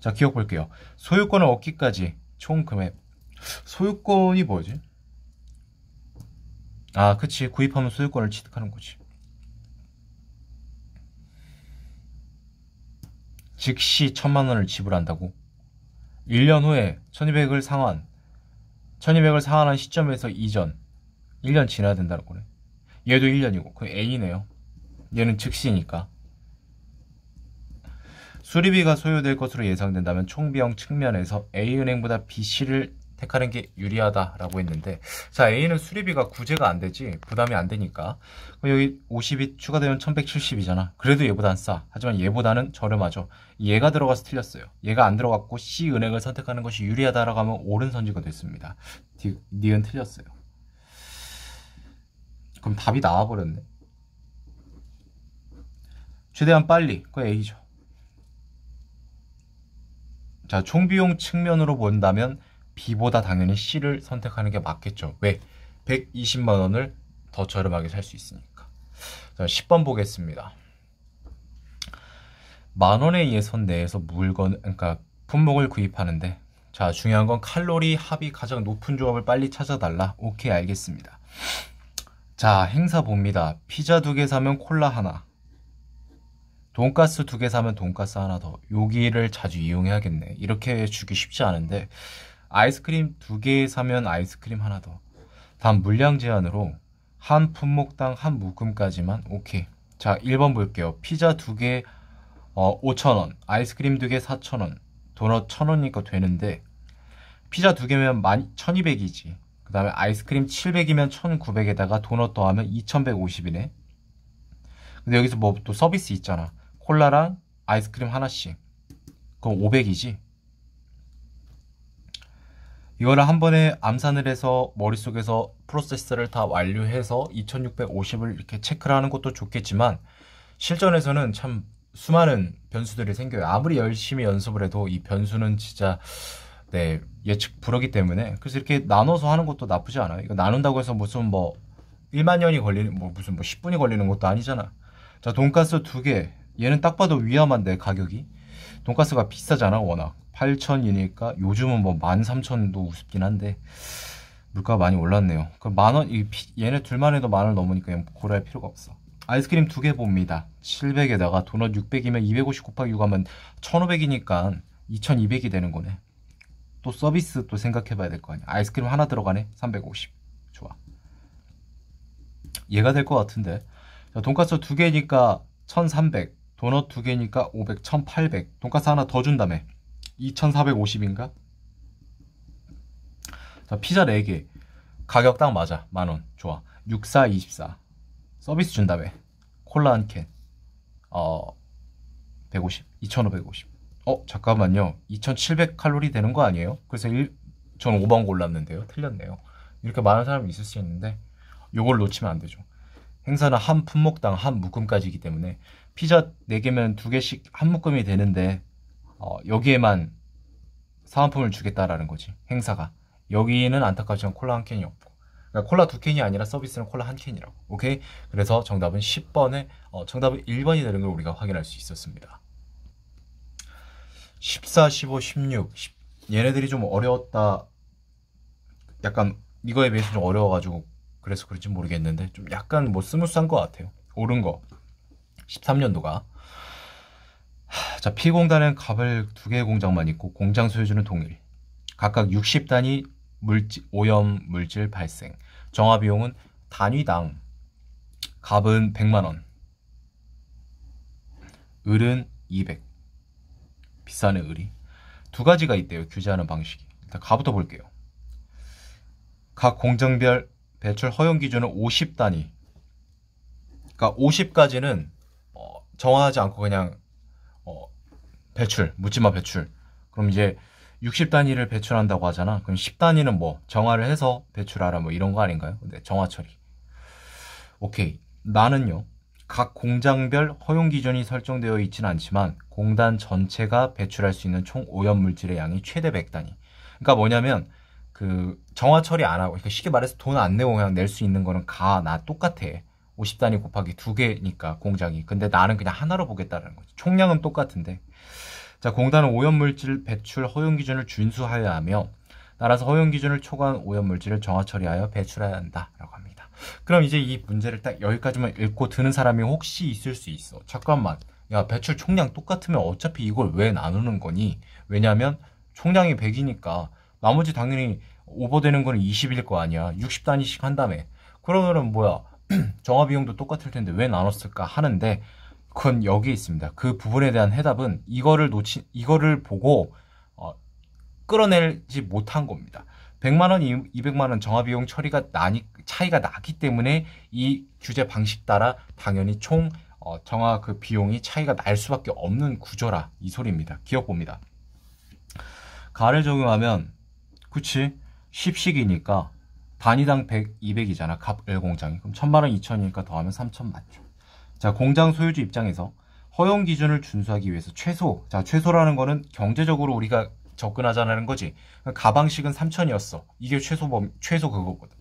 자 기억 볼게요 소유권을 얻기까지 총 금액 소유권이 뭐지? 아 그치 구입하면 소유권을 취득하는 거지 즉시 1 0 0 0만원을 지불한다고? 1년 후에 1200을 상환 1200을 사환한 시점에서 이전 1년 지나야 된다는 거네 얘도 1년이고 그이네요 얘는 즉시니까 수리비가 소요될 것으로 예상된다면 총비용 측면에서 A은행보다 B씨를 택하는 게 유리하다라고 했는데 자 A는 수리비가 구제가 안 되지 부담이 안 되니까 여기 50이 추가되면 1170이잖아 그래도 얘보단 다싸 하지만 얘보다는 저렴하죠 얘가 들어가서 틀렸어요 얘가 안 들어갔고 C 은행을 선택하는 것이 유리하다라고 하면 옳은 선지가 됐습니다 D, 니은 틀렸어요 그럼 답이 나와버렸네 최대한 빨리 그 A죠 자 총비용 측면으로 본다면 B보다 당연히 C를 선택하는 게 맞겠죠. 왜? 120만 원을 더 저렴하게 살 수 있으니까. 10번 보겠습니다. 만 원에 의해 선내에서 물건, 그러니까 품목을 구입하는데 자 중요한 건 칼로리 합이 가장 높은 조합을 빨리 찾아달라. 오케이 알겠습니다. 자 행사 봅니다. 피자 두 개 사면 콜라 하나. 돈가스 두 개 사면 돈가스 하나 더. 여기를 자주 이용해야겠네. 이렇게 주기 쉽지 않은데 아이스크림 두 개 사면 아이스크림 하나 더. 단 물량 제한으로 한 품목당 한 묶음까지만 오케이. 자, 1번 볼게요. 피자 두개 어, 5,000원, 아이스크림 두 개 4,000원, 도넛 1,000원이니까 되는데 피자 두 개면 1,200이지. 그 다음에 아이스크림 700이면 1,900에다가 도넛 더하면 2,150이네. 근데 여기서 뭐 또 서비스 있잖아. 콜라랑 아이스크림 하나씩. 그럼 500이지. 이거를 한 번에 암산을 해서 머릿속에서 프로세스를 다 완료해서 2650을 이렇게 체크를 하는 것도 좋겠지만 실전에서는 참 수많은 변수들이 생겨요. 아무리 열심히 연습을 해도 이 변수는 진짜 네, 예측 불허기 때문에 그래서 이렇게 나눠서 하는 것도 나쁘지 않아요. 이거 나눈다고 해서 무슨 뭐 1만 년이 걸리는 뭐 무슨 뭐 10분이 걸리는 것도 아니잖아. 자, 돈가스 두 개. 얘는 딱 봐도 위험한데 가격이. 돈가스가 비싸잖아, 워낙. 8천이니까 요즘은 뭐 13,000도 우습긴 한데 물가가 많이 올랐네요. 그 만원 얘네 둘만 해도 만원 넘으니까 고려할 필요가 없어. 아이스크림 두 개 봅니다. 700에다가 도넛 600이면 250 곱하기 6하면 1,500이니까 2,200이 되는 거네. 또 서비스 또 생각해봐야 될 거 아니야. 아이스크림 하나 들어가네. 350. 좋아. 얘가 될 거 같은데. 자, 돈까스 두 개니까 1,300. 도넛 두 개니까 500, 1,800. 돈까스 하나 더 준다며. 2,450인가? 자, 피자 4개. 가격 딱 맞아. 만원. 좋아. 6424. 서비스 준다음 콜라 한 캔. 어, 150. 2550. 어, 잠깐만요. 2700 칼로리 되는 거 아니에요? 그래서 1, 저는 5번 골랐는데요. 틀렸네요. 이렇게 많은 사람이 있을 수 있는데, 요걸 놓치면 안 되죠. 행사는 한 품목당 한 묶음까지이기 때문에 피자 4개면 2개씩 한 묶음이 되는데 어, 여기에만 사은품을 주겠다라는 거지 행사가 여기는 안타깝지만 콜라 한 캔이 없고 그러니까 콜라 두 캔이 아니라 서비스는 콜라 한 캔이라고 오케이 그래서 정답은 10번에 어, 정답은 1번이 되는 걸 우리가 확인할 수 있었습니다 14, 15, 16 10, 얘네들이 좀 어려웠다 약간 이거에 비해서 좀 어려워가지고 그래서 그런지 모르겠는데 좀 약간 뭐 스무스한 것 같아요 오른 거 13년도가 자, 피공단은 갑을 두 개의 공장만 있고 공장 소유주는 동일. 각각 60단위 물질, 오염 물질 발생. 정화 비용은 단위당 갑은 100만 원. 을은 200. 비싼의 을이. 두 가지가 있대요. 규제하는 방식이. 일단 가부터 볼게요. 각 공정별 배출 허용 기준은 50단위. 그러니까 50까지는 어, 정화하지 않고 그냥 어, 배출, 묻지마 배출. 그럼 이제 60단위를 배출한다고 하잖아. 그럼 10단위는 뭐 정화를 해서 배출하라 뭐 이런 거 아닌가요? 근데 네, 정화 처리. 오케이. 나는요. 각 공장별 허용 기준이 설정되어 있지는 않지만 공단 전체가 배출할 수 있는 총 오염 물질의 양이 최대 100단위. 그러니까 뭐냐면 그 정화 처리 안 하고 그러니까 쉽게 말해서 돈 안 내고 그냥 낼 수 있는 거는 가 나 똑같아. 50단위 곱하기 2개니까 공장이. 근데 나는 그냥 하나로 보겠다는 거지. 총량은 똑같은데. 자, 공단은 오염물질 배출 허용 기준을 준수하여야 하며 따라서 허용 기준을 초과한 오염물질을 정화 처리하여 배출해야 한다라고 합니다. 그럼 이제 이 문제를 딱 여기까지만 읽고 드는 사람이 혹시 있을 수 있어. 잠깐만. 야, 배출 총량 똑같으면 어차피 이걸 왜 나누는 거니? 왜냐면 총량이 100이니까 나머지 당연히 오버되는 거는 20일 거 아니야. 60단위씩 한다음에 그러면은 뭐야? 정화 비용도 똑같을 텐데 왜 나눴을까 하는데 그건 여기에 있습니다. 그 부분에 대한 해답은 이거를 놓친 이거를 보고 어, 끌어내지 못한 겁니다. 100만 원, 200만 원 정화 비용 처리가 나니 차이가 나기 때문에 이 규제 방식 따라 당연히 총 어, 정화 그 비용이 차이가 날 수밖에 없는 구조라 이 소리입니다. 기억 봅니다. 가를 적용하면 그치 10씩이니까 단위당 100, 200이잖아. 갑 L 공장이. 그럼 1000만 원, 2000이니까 더하면 3000 맞죠. 자, 공장 소유주 입장에서 허용 기준을 준수하기 위해서 최소. 자, 최소라는 거는 경제적으로 우리가 접근하자는 거지. 그러니까 가방식은 3천이었어. 이게 최소범, 최소 그거거든.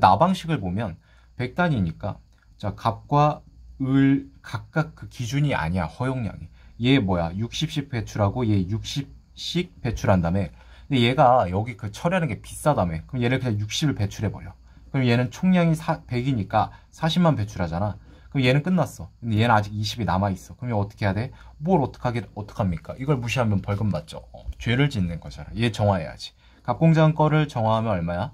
나방식을 보면 1 0 0단위니까 자, 갑과 을 각각 그 기준이 아니야. 허용량이. 얘 뭐야? 60씩 배출하고 얘 60씩 배출한 다음에 근데 얘가 여기 그 처리하는 게 비싸다며. 그럼 얘를 그냥 60을 배출해버려. 그럼 얘는 총량이 사, 100이니까 40만 배출하잖아. 그럼 얘는 끝났어. 근데 얘는 아직 20이 남아있어. 그럼 얘 어떻게 해야 돼? 뭘 어떡하게, 어떡합니까? 이걸 무시하면 벌금 받죠. 어, 죄를 짓는 거잖아. 얘 정화해야지. 갑공장 거를 정화하면 얼마야?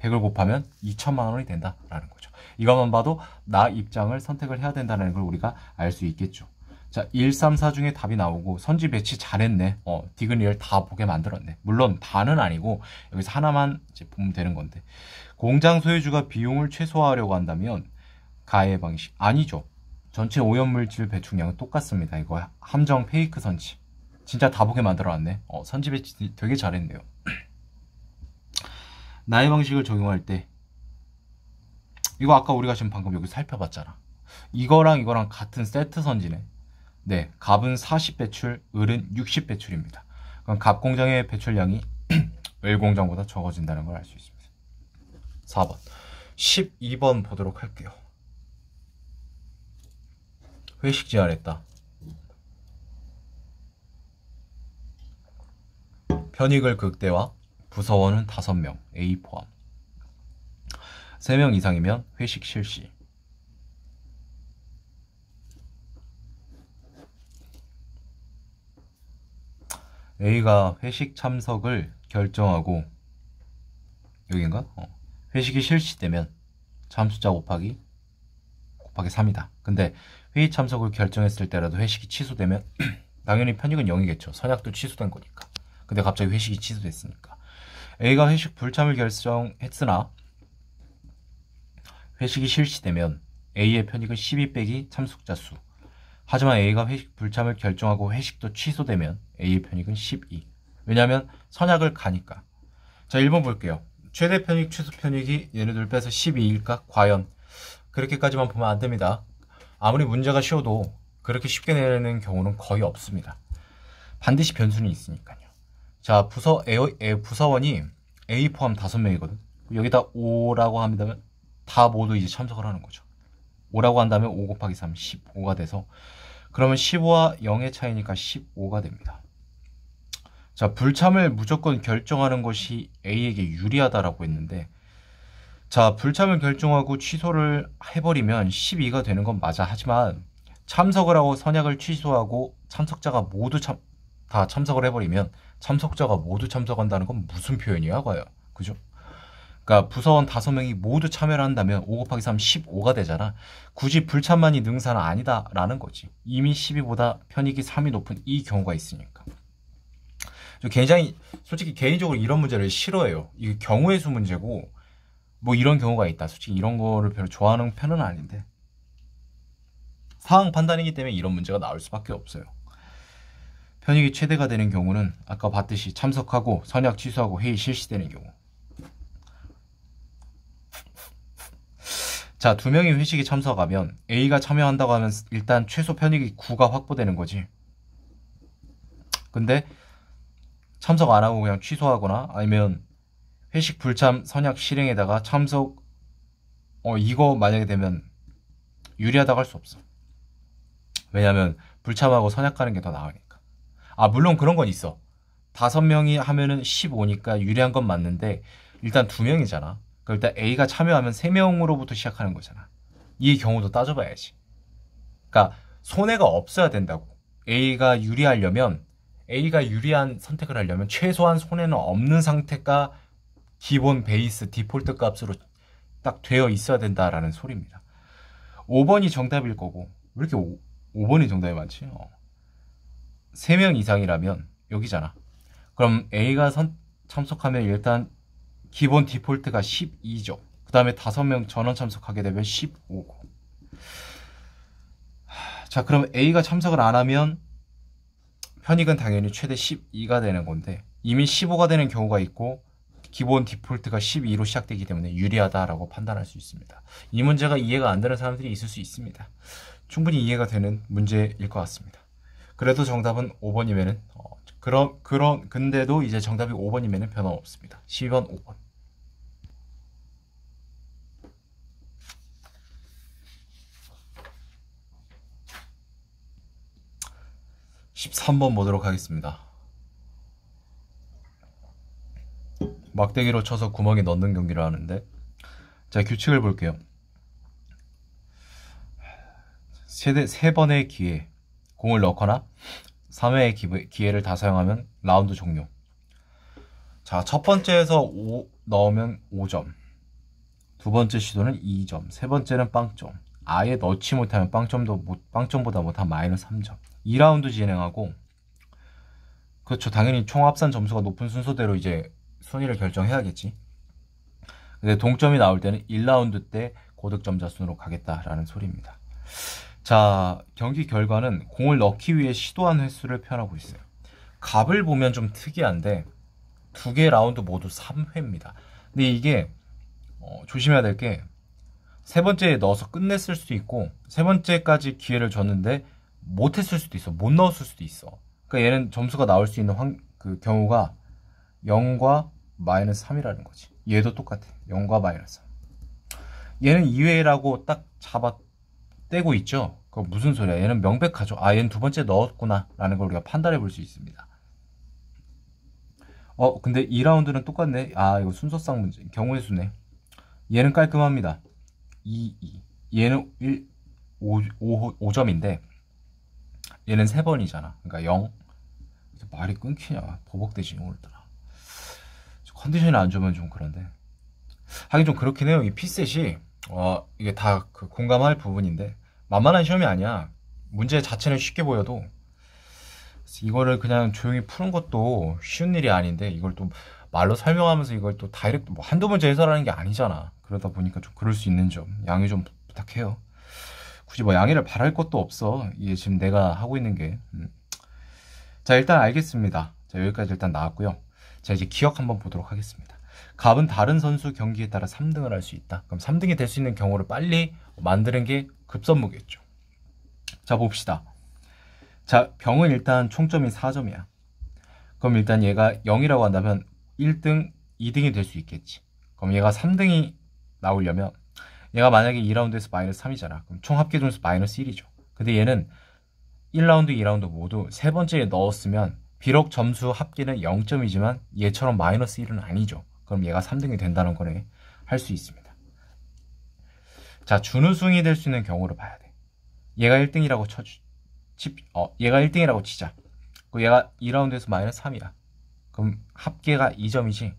100을 곱하면 2천만 원이 된다라는 거죠. 이것만 봐도 나 입장을 선택을 해야 된다는 걸 우리가 알 수 있겠죠. 자, 1, 3, 4 중에 답이 나오고 선지 배치 잘했네. 어, 디그니얼다 보게 만들었네. 물론 다는 아니고 여기서 하나만 이제 보면 되는 건데. 공장 소유주가 비용을 최소화하려고 한다면 가해 방식 아니죠. 전체 오염물질 배출량은 똑같습니다. 이거 함정 페이크 선지. 진짜 다 보게 만들어놨네. 어, 선지 배치 되게 잘했네요. 나의 방식을 적용할 때 이거 아까 우리가 지금 방금 여기 살펴봤잖아. 이거랑 이거랑 같은 세트 선지네. 네, 갑은 40배출, 을은 60배출입니다. 그럼 갑 공장의 배출량이 을 공장보다 적어진다는 걸 알 수 있습니다. 4번. 12번 보도록 할게요. 회식 제안했다 편익을 극대화, 부서원은 5명, A 포함. 3명 이상이면 회식 실시. A가 회식 참석을 결정하고 여기인가? 어. 회식이 실시되면 참수자 곱하기 곱하기 3이다. 근데 회의 참석을 결정했을 때라도 회식이 취소되면 당연히 편익은 0이겠죠. 선약도 취소된 거니까. 근데 갑자기 회식이 취소됐으니까. A가 회식 불참을 결정했으나 회식이 실시되면 A의 편익은 12 빼기 참석자 수. 하지만 A가 회식 불참을 결정하고 회식도 취소되면 A의 편익은 12. 왜냐하면 선약을 가니까. 자, 1번 볼게요. 최대 편익, 최소 편익이 얘네들 빼서 12일까? 과연. 그렇게까지만 보면 안 됩니다. 아무리 문제가 쉬워도 그렇게 쉽게 내는 경우는 거의 없습니다. 반드시 변수는 있으니까요. 자, 부서, 에어, 에, 부서원이 A 포함 5명이거든. 여기다 5라고 한다면 다 모두 이제 참석을 하는 거죠. 5라고 한다면 5 곱하기 3, 15가 돼서 그러면 15와 0의 차이니까 15가 됩니다. 자, 불참을 무조건 결정하는 것이 A에게 유리하다라고 했는데 자, 불참을 결정하고 취소를 해버리면 12가 되는 건 맞아. 하지만 참석을 하고 선약을 취소하고 참석자가 모두 참, 다 참석을 해버리면 참석자가 모두 참석한다는 건 무슨 표현이야, 과요 그죠? 그러니까 부서원 다섯 명이 모두 참여를 한다면 5 곱하기 3, 15가 되잖아. 굳이 불참만이 능사는 아니다라는 거지. 이미 12보다 편익이 3이 높은 이 경우가 있으니까. 저 굉장히 솔직히 개인적으로 이런 문제를 싫어해요. 이게 경우의 수 문제고 뭐 이런 경우가 있다. 솔직히 이런 거를 별로 좋아하는 편은 아닌데 상황 판단이기 때문에 이런 문제가 나올 수밖에 없어요. 편익이 최대가 되는 경우는 아까 봤듯이 참석하고 선약 취소하고 회의 실시되는 경우. 자, 두 명이 회식에 참석하면 A가 참여한다고 하면 일단 최소 편익이 9가 확보되는 거지. 근데 참석 안 하고 그냥 취소하거나 아니면 회식 불참 선약 실행에다가 참석 어 이거 만약에 되면 유리하다고 할 수 없어. 왜냐면 하 불참하고 선약하는 게 더 나으니까. 아 물론 그런 건 있어. 다섯 명이 하면은 15니까 유리한 건 맞는데 일단 두 명이잖아. 그 일단 A가 참여하면 세 명으로부터 시작하는 거잖아. 이 경우도 따져봐야지. 그러니까 손해가 없어야 된다고. A가 유리하려면 A가 유리한 선택을 하려면 최소한 손해는 없는 상태가 기본 베이스 디폴트 값으로 딱 되어 있어야 된다라는 소리입니다. 5번이 정답일 거고 왜 이렇게 5, 5번이 정답이 많지? 어. 3명 이상이라면 여기잖아. 그럼 A가 선, 참석하면 일단 기본 디폴트가 12죠. 그 다음에 5명 전원 참석하게 되면 15고. 자, 그럼 A가 참석을 안 하면 현익은 당연히 최대 12가 되는 건데 이미 15가 되는 경우가 있고 기본 디폴트가 12로 시작되기 때문에 유리하다라고 판단할 수 있습니다. 이 문제가 이해가 안 되는 사람들이 있을 수 있습니다. 충분히 이해가 되는 문제일 것 같습니다. 그래도 정답은 5번이면은 어, 그런 그런 근데도 이제 정답이 5번이면은 변함없습니다. 12번 5번. 13번 보도록 하겠습니다. 막대기로 쳐서 구멍에 넣는 경기를 하는데 자 규칙을 볼게요. 세대 세 번의 기회 공을 넣거나 3회의 기회, 기회를 다 사용하면 라운드 종료. 자, 첫 번째에서 5 넣으면 5점. 두 번째 시도는 2점. 세 번째는 빵점. 아예 넣지 못하면 빵점도 빵점보다 못한 마이너스 3점. 2라운드 진행하고 그렇죠. 당연히 총 합산 점수가 높은 순서대로 이제 순위를 결정해야겠지. 근데 동점이 나올 때는 1라운드 때 고득점자 순으로 가겠다라는 소리입니다. 자, 경기 결과는 공을 넣기 위해 시도한 횟수를 표현하고 있어요. 갑을 보면 좀 특이한데 두 개 라운드 모두 3회입니다. 근데 이게 어, 조심해야 될 게 세 번째에 넣어서 끝냈을 수도 있고 세 번째까지 기회를 줬는데 못했을 수도 있어. 못 넣었을 수도 있어. 그러니까 얘는 점수가 나올 수 있는 환, 그 경우가 0과 마이너스 3이라는 거지. 얘도 똑같아. 0과 마이너스 얘는 2회라고 딱 잡아 떼고 있죠. 그거 무슨 소리야. 얘는 명백하죠. 아, 얘는 두 번째 넣었구나. 라는 걸 우리가 판단해 볼 수 있습니다. 어, 근데 2라운드는 똑같네. 아, 이거 순서상 문제. 경우의 수네. 얘는 깔끔합니다. 2, 2. 얘는 1, 5, 5, 5점인데 얘는 세 번이잖아. 그러니까 0. 말이 끊기냐. 버벅대지 오늘따라. 컨디션이 안 좋으면 좀 그런데. 하긴 좀 그렇긴 해요. 이 피셋이 어, 이게 다 그 공감할 부분인데 만만한 시험이 아니야. 문제 자체는 쉽게 보여도 이거를 그냥 조용히 푸는 것도 쉬운 일이 아닌데 이걸 또 말로 설명하면서 이걸 또 다이렉트 뭐 한두 문제 해설하는 게 아니잖아. 그러다 보니까 좀 그럴 수 있는 점 양해 좀 부탁해요. 굳이 뭐 양해를 바랄 것도 없어. 이게 지금 내가 하고 있는 게. 음. 자, 일단 알겠습니다. 자, 여기까지 일단 나왔고요. 자, 이제 기억 한번 보도록 하겠습니다. 갑은 다른 선수 경기에 따라 3등을 할 수 있다. 그럼 3등이 될 수 있는 경우를 빨리 만드는 게 급선무겠죠. 자, 봅시다. 자, 병은 일단 총점이 4점이야. 그럼 일단 얘가 0이라고 한다면 1등, 2등이 될 수 있겠지. 그럼 얘가 3등이 나오려면 얘가 만약에 2라운드에서 마이너스 3이잖아. 그럼 총 합계 점수 마이너스 1이죠. 근데 얘는 1라운드, 2라운드 모두 세 번째에 넣었으면 비록 점수 합계는 0점이지만 얘처럼 마이너스 1은 아니죠. 그럼 얘가 3등이 된다는 거네. 할 수 있습니다. 자, 준우승이 될 수 있는 경우를 봐야 돼. 얘가 1등이라고 쳐 칩, 어, 얘가 1등이라고 치자. 그 얘가 2라운드에서 마이너스 3이야. 그럼 합계가 2점이지.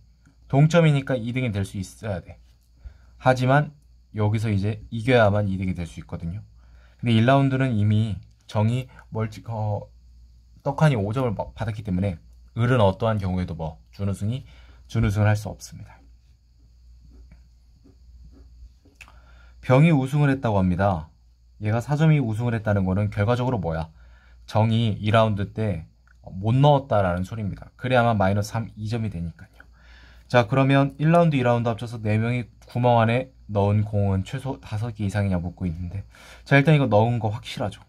동점이니까 2등이 될 수 있어야 돼. 하지만 여기서 이제 이겨야만 이득이 될 수 있거든요. 근데 1라운드는 이미 정이 멀지 어, 떡하니 5점을 받았기 때문에 을은 어떠한 경우에도 뭐 준우승이 준우승을 할 수 없습니다. 병이 우승을 했다고 합니다. 얘가 4점이 우승을 했다는 거는 결과적으로 뭐야? 정이 2라운드 때 못 넣었다라는 소리입니다. 그래야만 마이너스 3, 2점이 되니까요. 자 그러면 1라운드, 2라운드 합쳐서 4명이 구멍 안에 넣은 공은 최소 5개 이상이냐 묻고 있는데 자 일단 이거 넣은 거 확실하죠.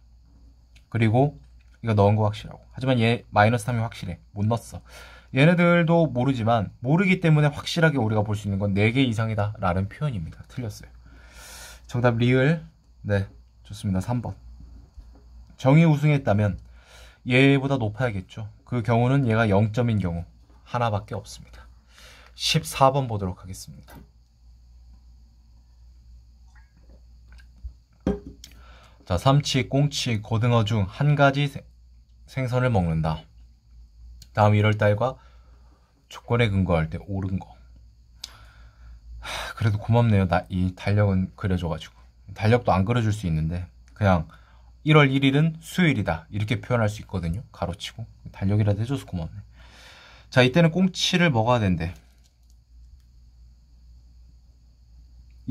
그리고 이거 넣은 거 확실하고 하지만 얘 마이너스 3이 확실해. 못 넣었어. 얘네들도 모르지만 모르기 때문에 확실하게 우리가 볼 수 있는 건 4개 이상이다 라는 표현입니다. 틀렸어요. 정답 리을 네 좋습니다. 3번 정이 우승했다면 얘보다 높아야겠죠. 그 경우는 얘가 0점인 경우 하나밖에 없습니다. 14번 보도록 하겠습니다. 자, 삼치, 꽁치, 고등어 중 한 가지 생선을 먹는다. 다음 1월 달과 조건에 근거할 때 오른 거. 하, 그래도 고맙네요. 나 이 달력은 그려줘가지고. 달력도 안 그려줄 수 있는데 그냥 1월 1일은 수요일이다 이렇게 표현할 수 있거든요 가로치고 달력이라도 해줘서 고맙네 자 이때는 꽁치를 먹어야 된대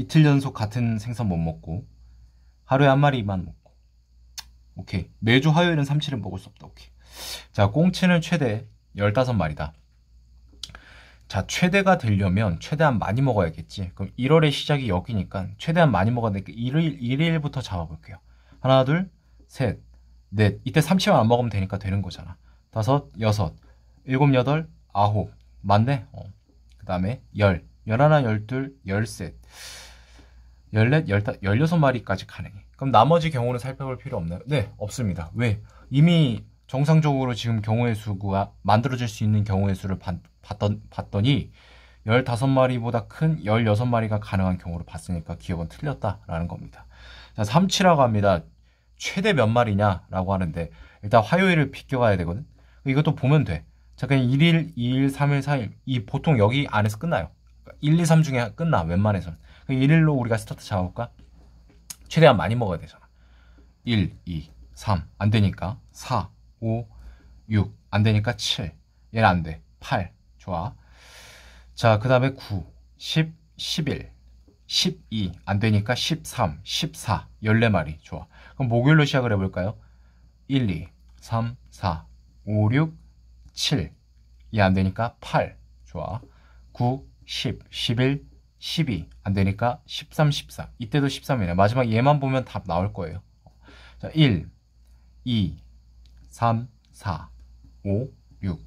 이틀 연속 같은 생선 못 먹고 하루에 한 마리만 먹고 오케이 매주 화요일은 삼치를 먹을 수 없다 오케이 자 꽁치는 최대 15마리다 자 최대가 되려면 최대한 많이 먹어야겠지 그럼 1월의 시작이 여기니까 최대한 많이 먹어야 되니까 1일, 1일부터 잡아볼게요 하나 둘 셋 넷 이때 삼치만 안 먹으면 되니까 되는 거잖아 다섯 여섯 일곱 여덟 아홉 맞네 어. 그 다음에 열 열하나 열둘 열셋 14, 15, 16마리까지 가능해. 그럼 나머지 경우는 살펴볼 필요 없나요? 네, 없습니다. 왜? 이미 정상적으로 지금 경우의 수가 만들어질 수 있는 경우의 수를 봤던, 봤더니 15마리보다 큰 16마리가 가능한 경우로 봤으니까 기억은 틀렸다라는 겁니다. 자, 3치라고 합니다. 최대 몇 마리냐라고 하는데 일단 화요일을 비껴가야 되거든. 이것도 보면 돼. 자, 그냥 1일, 2일, 3일, 4일. 이 보통 여기 안에서 끝나요. 1, 2, 3 중에 끝나, 웬만해서는 1일로 그 우리가 스타트 잡아볼까? 최대한 많이 먹어야 되잖아. 1, 2, 3. 안 되니까 4, 5, 6. 안 되니까 7. 얘는 안 돼. 8. 좋아. 자, 그 다음에 9, 10, 11, 12. 안 되니까 13, 14. 14마리. 좋아. 그럼 목요일로 시작을 해볼까요? 1, 2, 3, 4, 5, 6, 7. 얘 안 되니까 8. 좋아. 9, 10, 11, 12. 12 안되니까 13, 14 이때도 13이네 마지막 얘만 보면 답 나올 거예요 자, 1, 2, 3, 4, 5, 6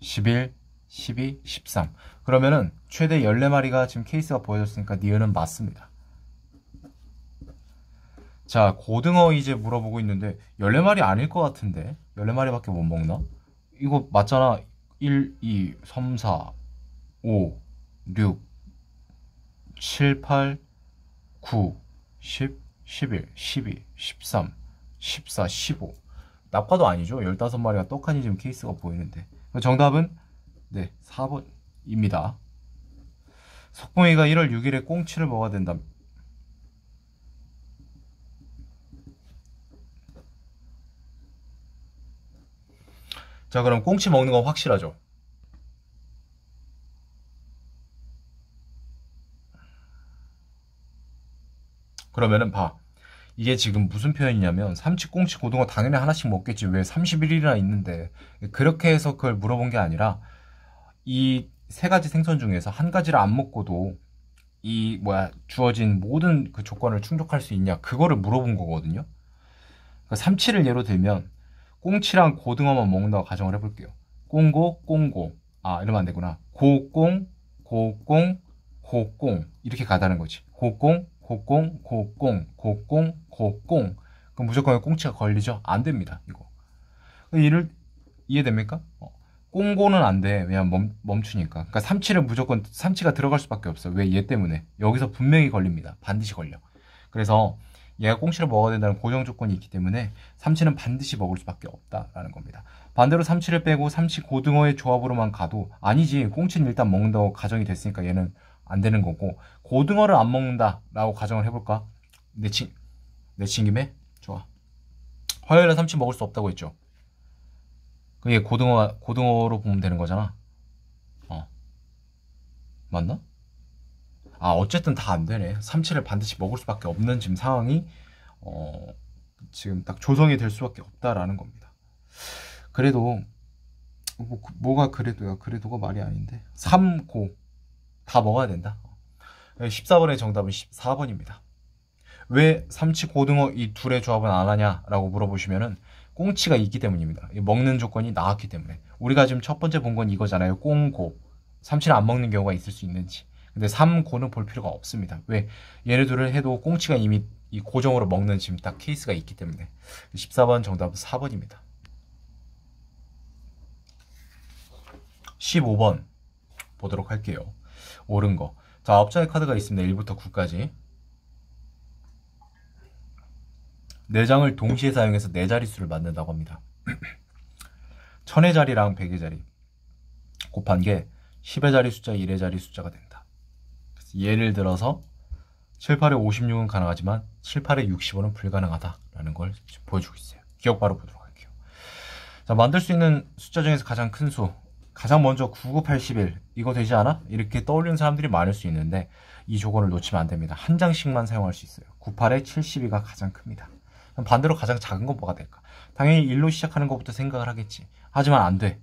11, 12, 13 그러면은 최대 14마리가 지금 케이스가 보여졌으니까 니은은 맞습니다 자 고등어 이제 물어보고 있는데 14마리 아닐 것 같은데 14마리밖에 못 먹나? 이거 맞잖아 1, 2, 3, 4, 5, 6, 7, 8, 9, 10, 11, 12, 13, 14, 15 낙화도 아니죠. 15마리가 떡하니 지금 케이스가 보이는데 정답은 네 4번입니다. 석봉이가 1월 6일에 꽁치를 먹어야 된다. 자 그럼 꽁치 먹는 건 확실하죠? 그러면은 봐. 이게 지금 무슨 표현이냐면 삼치, 꽁치, 고등어 당연히 하나씩 먹겠지. 왜 31이나 일 있는데. 그렇게 해서 그걸 물어본 게 아니라 이 세 가지 생선 중에서 한 가지를 안 먹고도 이 뭐야 주어진 모든 그 조건을 충족할 수 있냐 그거를 물어본 거거든요. 그러니까 삼치를 예로 들면 꽁치랑 고등어만 먹는다고 가정을 해볼게요. 꽁고, 꽁고. 아, 이러면 안 되구나. 고꽁, 고꽁, 고꽁. 이렇게 가다는 거지. 고꽁, 고꽁, 고꽁, 고꽁, 고꽁. 그럼 무조건 꽁치가 걸리죠? 안 됩니다, 이거. 이를, 이해됩니까? 어. 꽁고는 안 돼. 왜냐면 멈, 멈추니까. 그러니까 삼치를 무조건, 삼치가 들어갈 수밖에 없어. 왜? 얘 때문에. 여기서 분명히 걸립니다. 반드시 걸려. 그래서 얘가 꽁치를 먹어야 된다는 고정 조건이 있기 때문에 삼치는 반드시 먹을 수밖에 없다라는 겁니다. 반대로 삼치를 빼고 삼치 고등어의 조합으로만 가도 아니지 꽁치는 일단 먹는다고 가정이 됐으니까 얘는 안 되는 거고 고등어를 안 먹는다라고 가정을 해볼까? 내친 내친 김에 좋아. 화요일에 삼치 먹을 수 없다고 했죠. 그게 고등어 고등어로 보면 되는 거잖아. 어 맞나? 아 어쨌든 다 안 되네. 삼치를 반드시 먹을 수밖에 없는 지금 상황이 어, 지금 딱 조성이 될 수밖에 없다라는 겁니다. 그래도 뭐, 뭐가 그래도야 그래도가 말이 아닌데 삼고 다 먹어야 된다. 14번의 예, 정답은 14번입니다. 왜 삼치 고등어 이 둘의 조합은 안 하냐라고 물어보시면은 꽁치가 있기 때문입니다. 먹는 조건이 나왔기 때문에 우리가 지금 첫 번째 본 건 이거잖아요. 꽁고 삼치를 안 먹는 경우가 있을 수 있는지 근데 3고는 볼 필요가 없습니다. 왜? 얘네들을 해도 꽁치가 이미 이 고정으로 먹는 지금 딱 케이스가 있기 때문에 14번 정답은 4번입니다. 15번 보도록 할게요. 옳은 거. 자, 업자의 카드가 있습니다. 1부터 9까지. 4장을 동시에 사용해서 4자릿수를 만든다고 합니다. 1000의 자리랑 100의 자리 곱한 게 10의 자리 숫자, 1의 자리 숫자가 됩니다. 예를 들어서 7, 8에 56은 가능하지만 7, 8에 65는 불가능하다라는 걸 보여주고 있어요. 기억 바로 보도록 할게요. 자, 만들 수 있는 숫자 중에서 가장 큰 수, 가장 먼저 9981 이거 되지 않아? 이렇게 떠올리는 사람들이 많을 수 있는데 이 조건을 놓치면 안 됩니다. 한 장씩만 사용할 수 있어요. 98에 72가 가장 큽니다. 반대로 가장 작은 건 뭐가 될까? 당연히 1로 시작하는 것부터 생각을 하겠지. 하지만 안 돼.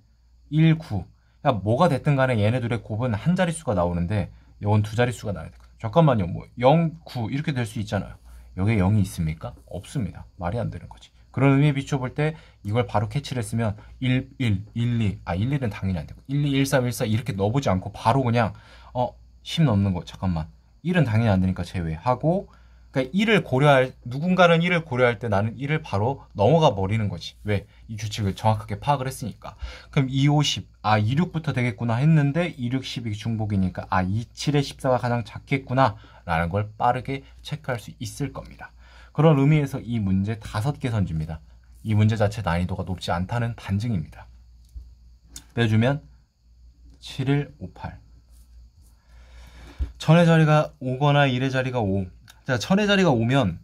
1, 9. 야, 뭐가 됐든 간에 얘네 둘의 곱은 한 자릿수가 나오는데 원두 자릿수가 나야 되거든요. 잠깐만요. 뭐 0, 9 이렇게 될 수 있잖아요. 여기에 0이 있습니까? 없습니다. 말이 안 되는 거지. 그런 의미에 비춰볼 때 이걸 바로 캐치를 했으면 1, 1, 1, 2, 아 1, 2는 당연히 안 되고 1, 2, 1, 3, 1, 4 이렇게 넣어보지 않고 바로 그냥 어, 10 넘는 거 잠깐만 1은 당연히 안 되니까 제외하고 그러니까 이을 고려할 누군가는 이을 고려할 때 나는 이을 바로 넘어가 버리는 거지. 왜? 이 규칙을 정확하게 파악을 했으니까. 그럼 2, 5, 0 아, 2, 6부터 되겠구나 했는데 2, 6, 10이 중복이니까 아, 2, 7에 14가 가장 작겠구나 라는 걸 빠르게 체크할 수 있을 겁니다. 그런 의미에서 이 문제 다섯 개 선지입니다. 이 문제 자체 난이도가 높지 않다는 반증입니다. 빼주면 7, 1, 5, 8. 전의 자리가 5거나 1의 자리가 5. 자, 천의 자리가 오면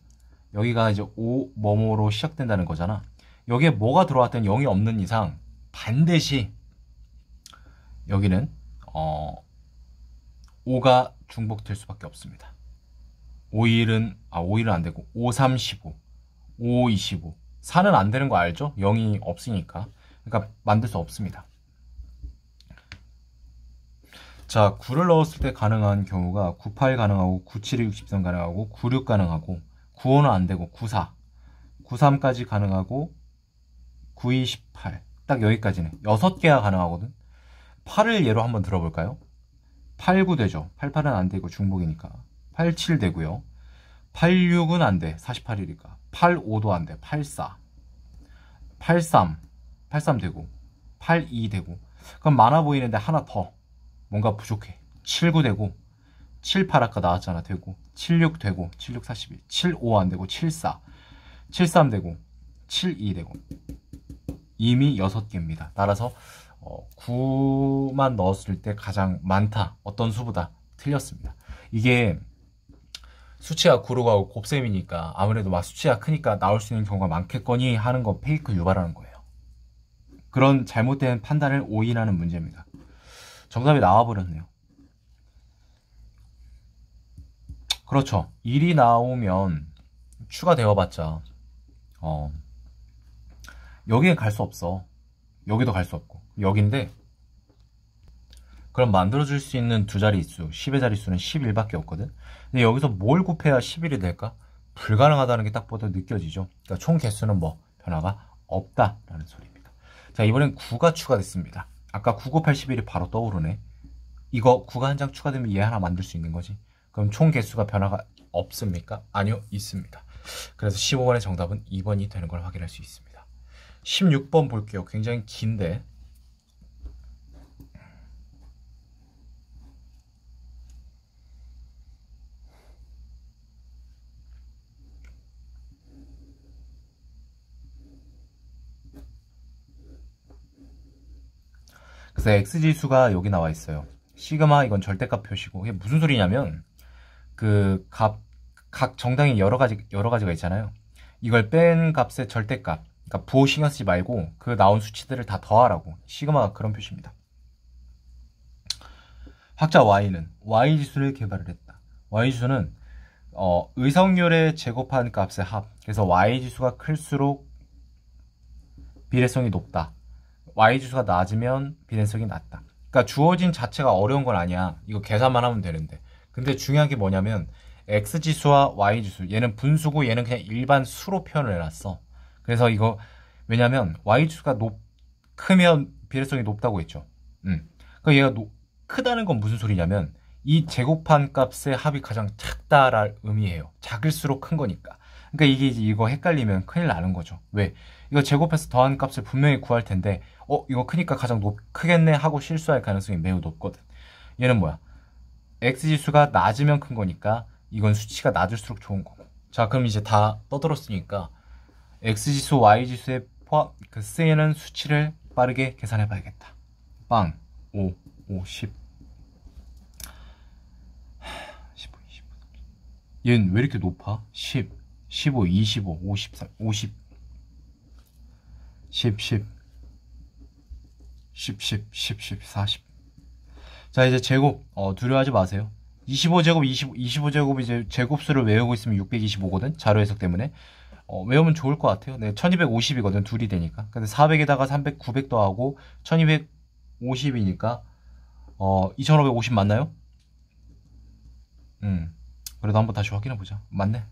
여기가 이제 오, 뭐뭐로 시작된다는 거잖아. 여기에 뭐가 들어왔든 0이 없는 이상 반드시 여기는 어 5가 중복될 수밖에 없습니다. 5일은 아 5일은 안 되고 5, 3, 15, 5, 25, 4는 안 되는 거 알죠? 0이 없으니까 그러니까 만들 수 없습니다. 자, 9를 넣었을 때 가능한 경우가 98 가능하고 97이 6 3 가능하고 96 가능하고 95는 안 되고 94, 93까지 가능하고 92, 18. 딱 여기까지는 6개가 가능하거든. 8을 예로 한번 들어볼까요? 8, 9 되죠. 88은 안 되고 중복이니까. 87 되고요. 86은 안 돼. 48이니까. 85도 안 돼. 84. 83. 83 되고. 82 되고. 그럼 많아 보이는데 하나 더. 뭔가 부족해 79 되고 78 아까 나왔잖아 되고 76 되고 76 41 75 안되고 74 73 되고 72 되고 이미 6개입니다 따라서 어, 9만 넣었을 때 가장 많다 어떤 수보다 틀렸습니다 이게 수치가 9로 가고 곱셈이니까 아무래도 막 수치가 크니까 나올 수 있는 경우가 많겠거니 하는 건 페이크 유발하는 거예요 그런 잘못된 판단을 오인하는 문제입니다 정답이 나와버렸네요. 그렇죠. 1이 나오면 추가되어봤자 어, 여기에 갈 수 없어. 여기도 갈 수 없고 여기인데 그럼 만들어줄 수 있는 두 자릿수 10의 자릿수는 11밖에 없거든 근데 여기서 뭘 곱해야 11이 될까? 불가능하다는 게 딱 보다 느껴지죠 그러니까 총 개수는 뭐 변화가 없다라는 소리입니다 자 이번엔 9가 추가됐습니다 아까 9981이 바로 떠오르네. 이거 구간 한장 추가되면 얘 하나 만들 수 있는 거지. 그럼 총 개수가 변화가 없습니까? 아니요, 있습니다. 그래서 15번의 정답은 2번이 되는 걸 확인할 수 있습니다. 16번 볼게요. 굉장히 긴데 그래서 x지수가 여기 나와 있어요. 시그마 이건 절대값 표시고 이게 무슨 소리냐면 그 값 각 정당이 여러 가지 여러 가지가 있잖아요. 이걸 뺀 값의 절대값 그러니까 부호 신경 쓰지 말고 그 나온 수치들을 다 더하라고 시그마가 그런 표시입니다. 학자 y는 y 지수를 개발을 했다. y 지수는 어, 의성률에 제곱한 값의 합. 그래서 y 지수가 클수록 비례성이 높다. y 주수가 낮으면 비대성이 낮다. 그러니까 주어진 자체가 어려운 건 아니야. 이거 계산만 하면 되는데. 근데 중요한 게 뭐냐면 x지수와 y지수 얘는 분수고 얘는 그냥 일반 수로 표현을 해놨어. 그래서 이거 왜냐면 y지수가 높 크면 비례성이 높다고 했죠. 음. 그 얘가 노, 크다는 건 무슨 소리냐면 이 제곱한 값의 합이 가장 작다랄 의미예요. 작을수록 큰 거니까. 그러니까 이게 이거 헷갈리면 큰일 나는 거죠. 왜? 이거 제곱해서 더한 값을 분명히 구할 텐데 어 이거 크니까 가장 높, 크겠네 하고 실수할 가능성이 매우 높거든 얘는 뭐야 x지수가 낮으면 큰 거니까 이건 수치가 낮을수록 좋은 거고 자 그럼 이제 다 떠들었으니까 x지수 y지수에 포함 그 쓰이는 수치를 빠르게 계산해 봐야겠다 빵5 5 10 15 2 5 얘는 왜 이렇게 높아? 10 15 25 53 50 10, 10, 10, 10, 10, 10, 40. 자, 이제 제곱, 어, 두려워하지 마세요. 25제곱, 20, 25제곱 이제 제곱수를 외우고 있으면 625거든? 자료 해석 때문에. 어, 외우면 좋을 것 같아요. 네, 1250이거든, 둘이 되니까. 근데 400에다가 300, 900도 하고, 1250이니까, 어, 2550 맞나요? 음. 그래도 한번 다시 확인해보자. 맞네.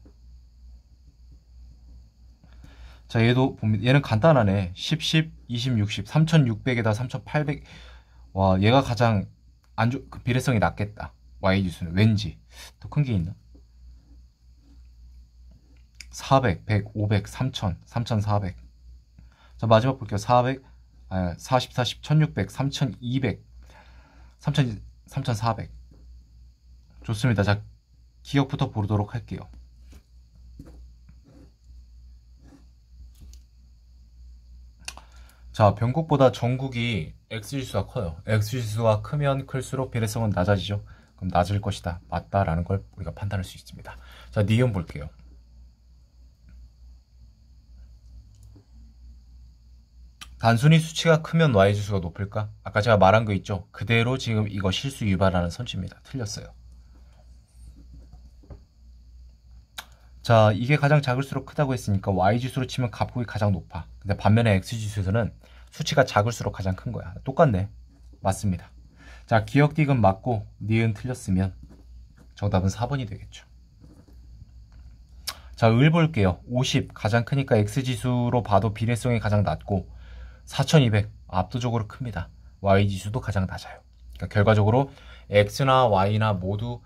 자 얘도 봅니다. 얘는 간단하네. 10, 10, 20, 60, 3600에다 3800. 와 얘가 가장 안 좋, 그 비례성이 낮겠다. Y 지수는 왠지 더 큰 게 있나? 400, 100, 500, 3000, 3400. 자 마지막 볼게요. 400, 아, 40, 40, 1600, 3200, 3000, 3400. 좋습니다. 자 기억부터 보도록 할게요. 자, 변곡보다 전국이 x지수가 커요. x지수가 크면 클수록 비례성은 낮아지죠. 그럼 낮을 것이다. 맞다라는 걸 우리가 판단할 수 있습니다. 자, 니은 볼게요. 단순히 수치가 크면 y지수가 높을까? 아까 제가 말한 거 있죠? 그대로 지금 이거 실수 유발하는 선지입니다. 틀렸어요. 자, 이게 가장 작을수록 크다고 했으니까 y지수로 치면 값폭이 가장 높아. 근데 반면에 x지수에서는 수치가 작을수록 가장 큰 거야. 똑같네. 맞습니다. 자, 기억 디귿 맞고 니은 틀렸으면 정답은 4번이 되겠죠. 자, 을 볼게요. 50 가장 크니까 x지수로 봐도 비례성이 가장 낮고 4200 압도적으로 큽니다. y지수도 가장 낮아요. 그러니까 결과적으로 x나 y나 모두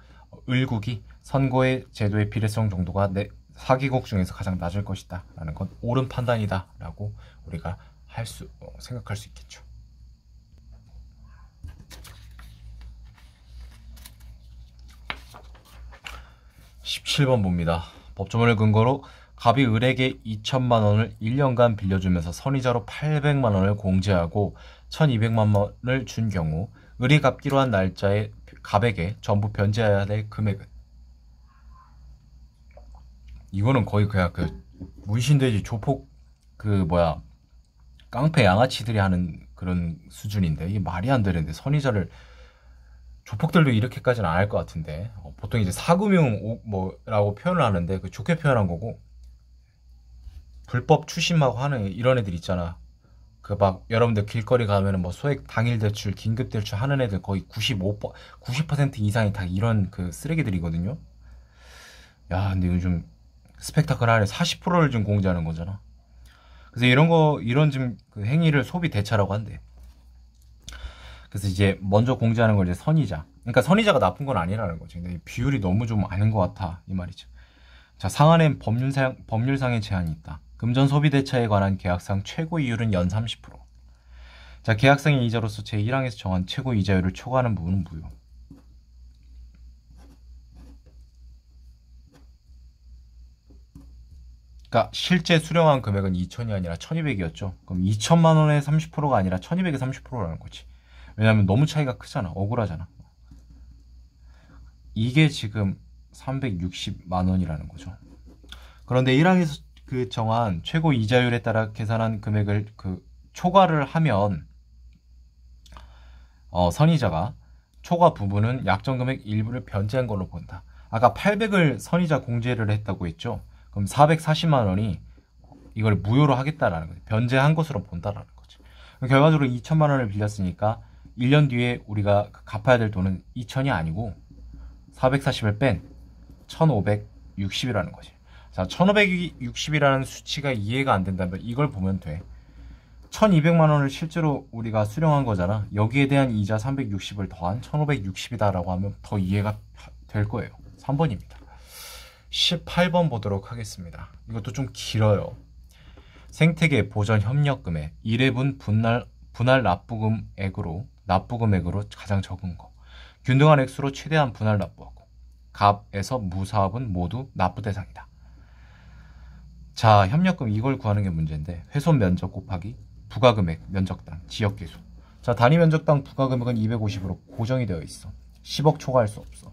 을국이 선거의 제도의 비례성 정도가 4개국 중에서 가장 낮을 것이다 라는 건 옳은 판단이다 라고 우리가 할 수, 어, 생각할 수 있겠죠. 1 7번 봅니다. 법조문을 근거로 갑이 을에게 2천만 원을 1년간 빌려주면서 선의자로 8 0 0만 원을 공제하고 1 2 0 0만 원을 준 경우 을이 갚기로 한 날짜에 갑에게 전부 변제해야 될 금액은 이거는 거의 그냥 그 문신돼지 조폭 그 뭐야 깡패 양아치들이 하는 그런 수준인데 이게 말이 안 되는데 선의자를 조폭들도 이렇게까지는 안 할 것 같은데 어, 보통 이제 사금융 뭐라고 표현을 하는데 그 좋게 표현한 거고 불법 추심하고 하는 이런 애들 있잖아 그 막 여러분들 길거리 가면은 뭐 소액 당일 대출 긴급 대출 하는 애들 거의 95 90% 이상이 다 이런 그 쓰레기들이거든요 야 근데 요즘 스펙타클하네 40%를 좀 공지하는 거잖아 그래서 이런 거 이런 지금 그 행위를 소비 대차라고 한대. 그래서 이제 먼저 공제하는 걸 이제 선의자. 그러니까 선의자가 나쁜 건 아니라는 거죠. 근데 비율이 너무 좀 아닌 것 같아 이 말이죠. 자 상한엔 법률상 법률상의 제한이 있다. 금전 소비 대차에 관한 계약상 최고 이율은 연 30%. 자 계약상의 이자로서 제 1항에서 정한 최고 이자율을 초과하는 부분은 무효. 그러니까 실제 수령한 금액은 2천이 아니라 1,200이었죠. 그럼 2천만 원의 30%가 아니라 1,200의 30%라는 거지. 왜냐하면 너무 차이가 크잖아. 억울하잖아. 이게 지금 360만 원이라는 거죠. 그런데 1항에서 그 정한 최고 이자율에 따라 계산한 금액을 그 초과를 하면 어, 선의자가 초과 부분은 약정 금액 일부를 변제한 걸로 본다. 아까 800을 선의자 공제를 했다고 했죠. 그럼 440만 원이 이걸 무효로 하겠다라는 거죠. 변제한 것으로 본다라는 거죠. 결과적으로 2천만 원을 빌렸으니까 1년 뒤에 우리가 갚아야 될 돈은 2천이 아니고 440을 뺀 1560이라는 거지. 자, 1560이라는 수치가 이해가 안 된다면 이걸 보면 돼. 1200만 원을 실제로 우리가 수령한 거잖아. 여기에 대한 이자 360을 더한 1560이다라고 하면 더 이해가 될 거예요. 3번입니다. 18번 보도록 하겠습니다. 이것도 좀 길어요. 생태계 보전 협력금액 1회분 분할 분할 납부금액으로 납부금액으로 가장 적은 거. 균등한 액수로 최대한 분할 납부하고 갑에서 무사업은 모두 납부 대상이다. 자, 협력금 이걸 구하는 게 문제인데 훼손 면적 곱하기 부가 금액 면적당 지역 계수. 자, 단위 면적당 부가 금액은 250으로 고정이 되어 있어. 10억 초과할 수 없어.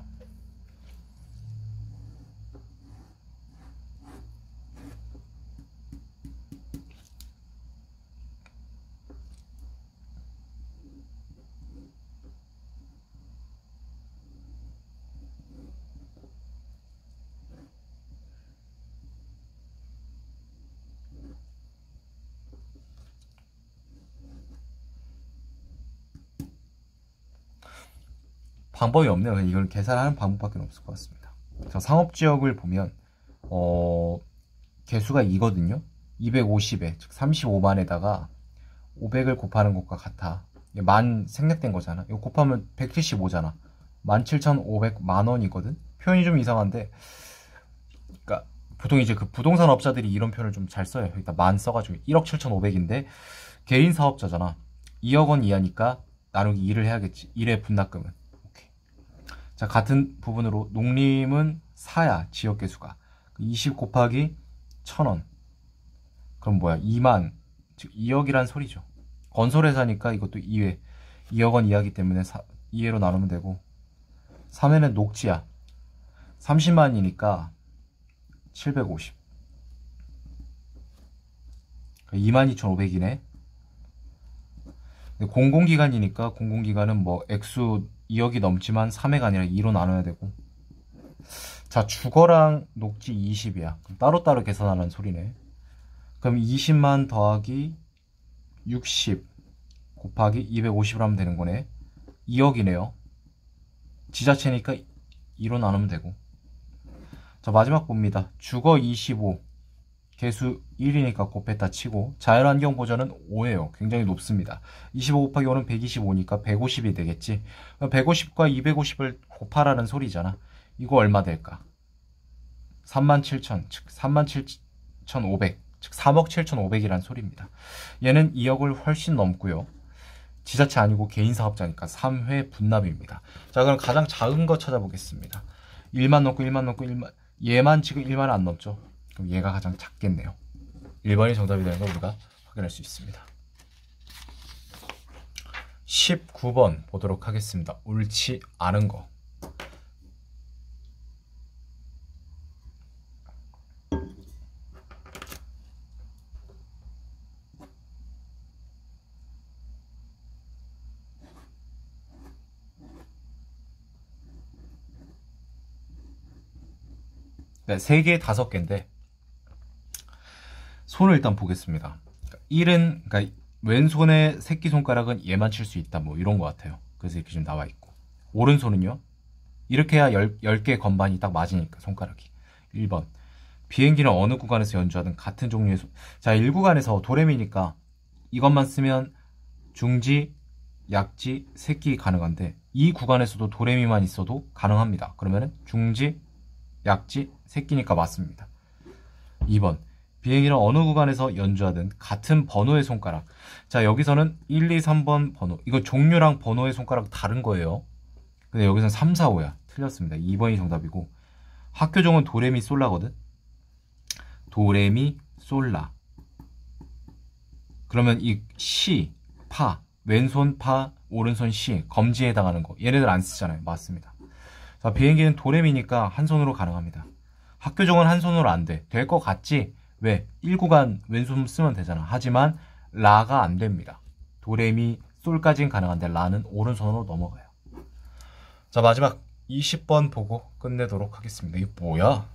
방법이 없네요. 이걸 계산하는 방법밖에 없을 것 같습니다. 그 상업 지역을 보면 어, 개수가 2거든요. 250에 즉 35만에다가 500을 곱하는 것과 같아. 만 생략된 거잖아. 이거 곱하면 175잖아. 17,500만 원이거든. 표현이 좀 이상한데 그러니까 보통 이제 그 부동산 업자들이 이런 표현을 좀 잘 써요. 일단 만 써가지고 1억 7,500인데 개인 사업자잖아. 2억 원 이하니까 나누기 2를 해야겠지. 1의 분납금은. 자, 같은 부분으로 농림은 4야, 지역 개수가. 20 곱하기 1000원. 그럼 뭐야? 2만, 즉 2억이란 소리죠. 건설회사니까 이것도 2회. 2억 원 이하기 때문에 4, 2회로 나누면 되고. 3회는 녹지야. 30만이니까 750. 22,500이네. 공공기관이니까 공공기관은 뭐 액수 2억이 넘지만 3회가 아니라 2로 나눠야 되고 자 주거랑 녹지 20이야 그럼 따로따로 계산하는 소리네 그럼 20만 더하기 60 곱하기 250을 하면 되는 거네 2억이네요 지자체니까 2로 나누면 되고 자 마지막 봅니다 주거 25 개수 1이니까 곱했다 치고 자연환경 보전은 5예요. 굉장히 높습니다. 25 곱하기 5는 125니까 150이 되겠지. 150과 250을 곱하라는 소리잖아. 이거 얼마 될까? 37,000, 즉 37,500, 즉 3억 7,500이란 소리입니다. 얘는 2억을 훨씬 넘고요. 지자체 아니고 개인 사업자니까 3회 분납입니다. 자, 그럼 가장 작은 거 찾아보겠습니다. 1만 넘고 1만 넘고 1만 얘만 지금 1만 안 넘죠. 그럼 얘가 가장 작겠네요. 1번이 정답이 되는 걸 우리가 확인할 수 있습니다. 19번 보도록 하겠습니다. 옳지 않은 거. 네, 3개 5개인데 손을 일단 보겠습니다. 1은 그러니까 왼손의 새끼손가락은 얘만 칠 수 있다 뭐 이런 것 같아요. 그래서 이렇게 좀 나와 있고 오른손은요. 이렇게 해야 10, 10개 건반이 딱 맞으니까 손가락이 1번 비행기는 어느 구간에서 연주하든 같은 종류의 손... 자 1구간에서 도레미니까 이것만 쓰면 중지, 약지, 새끼 가능한데 이 구간에서도 도레미만 있어도 가능합니다. 그러면 중지, 약지, 새끼니까 맞습니다. 2번 비행기는 어느 구간에서 연주하든 같은 번호의 손가락. 자, 여기서는 1, 2, 3번 번호. 이거 종류랑 번호의 손가락 다른 거예요. 근데 여기서는 3, 4, 5야. 틀렸습니다. 2번이 정답이고. 학교종은 도레미 솔라거든. 도레미 솔라. 그러면 이 시, 파, 왼손 파, 오른손 시, 검지에 해당하는 거. 얘네들 안 쓰잖아요. 맞습니다. 자, 비행기는 도레미니까 한 손으로 가능합니다. 학교종은 한 손으로 안 돼. 될 것 같지? 왜? 1구간 왼손 쓰면 되잖아. 하지만 라가 안 됩니다. 도레미 솔까진 가능한데 라는 오른손으로 넘어가요. 자, 마지막 20번 보고 끝내도록 하겠습니다. 이게 뭐야?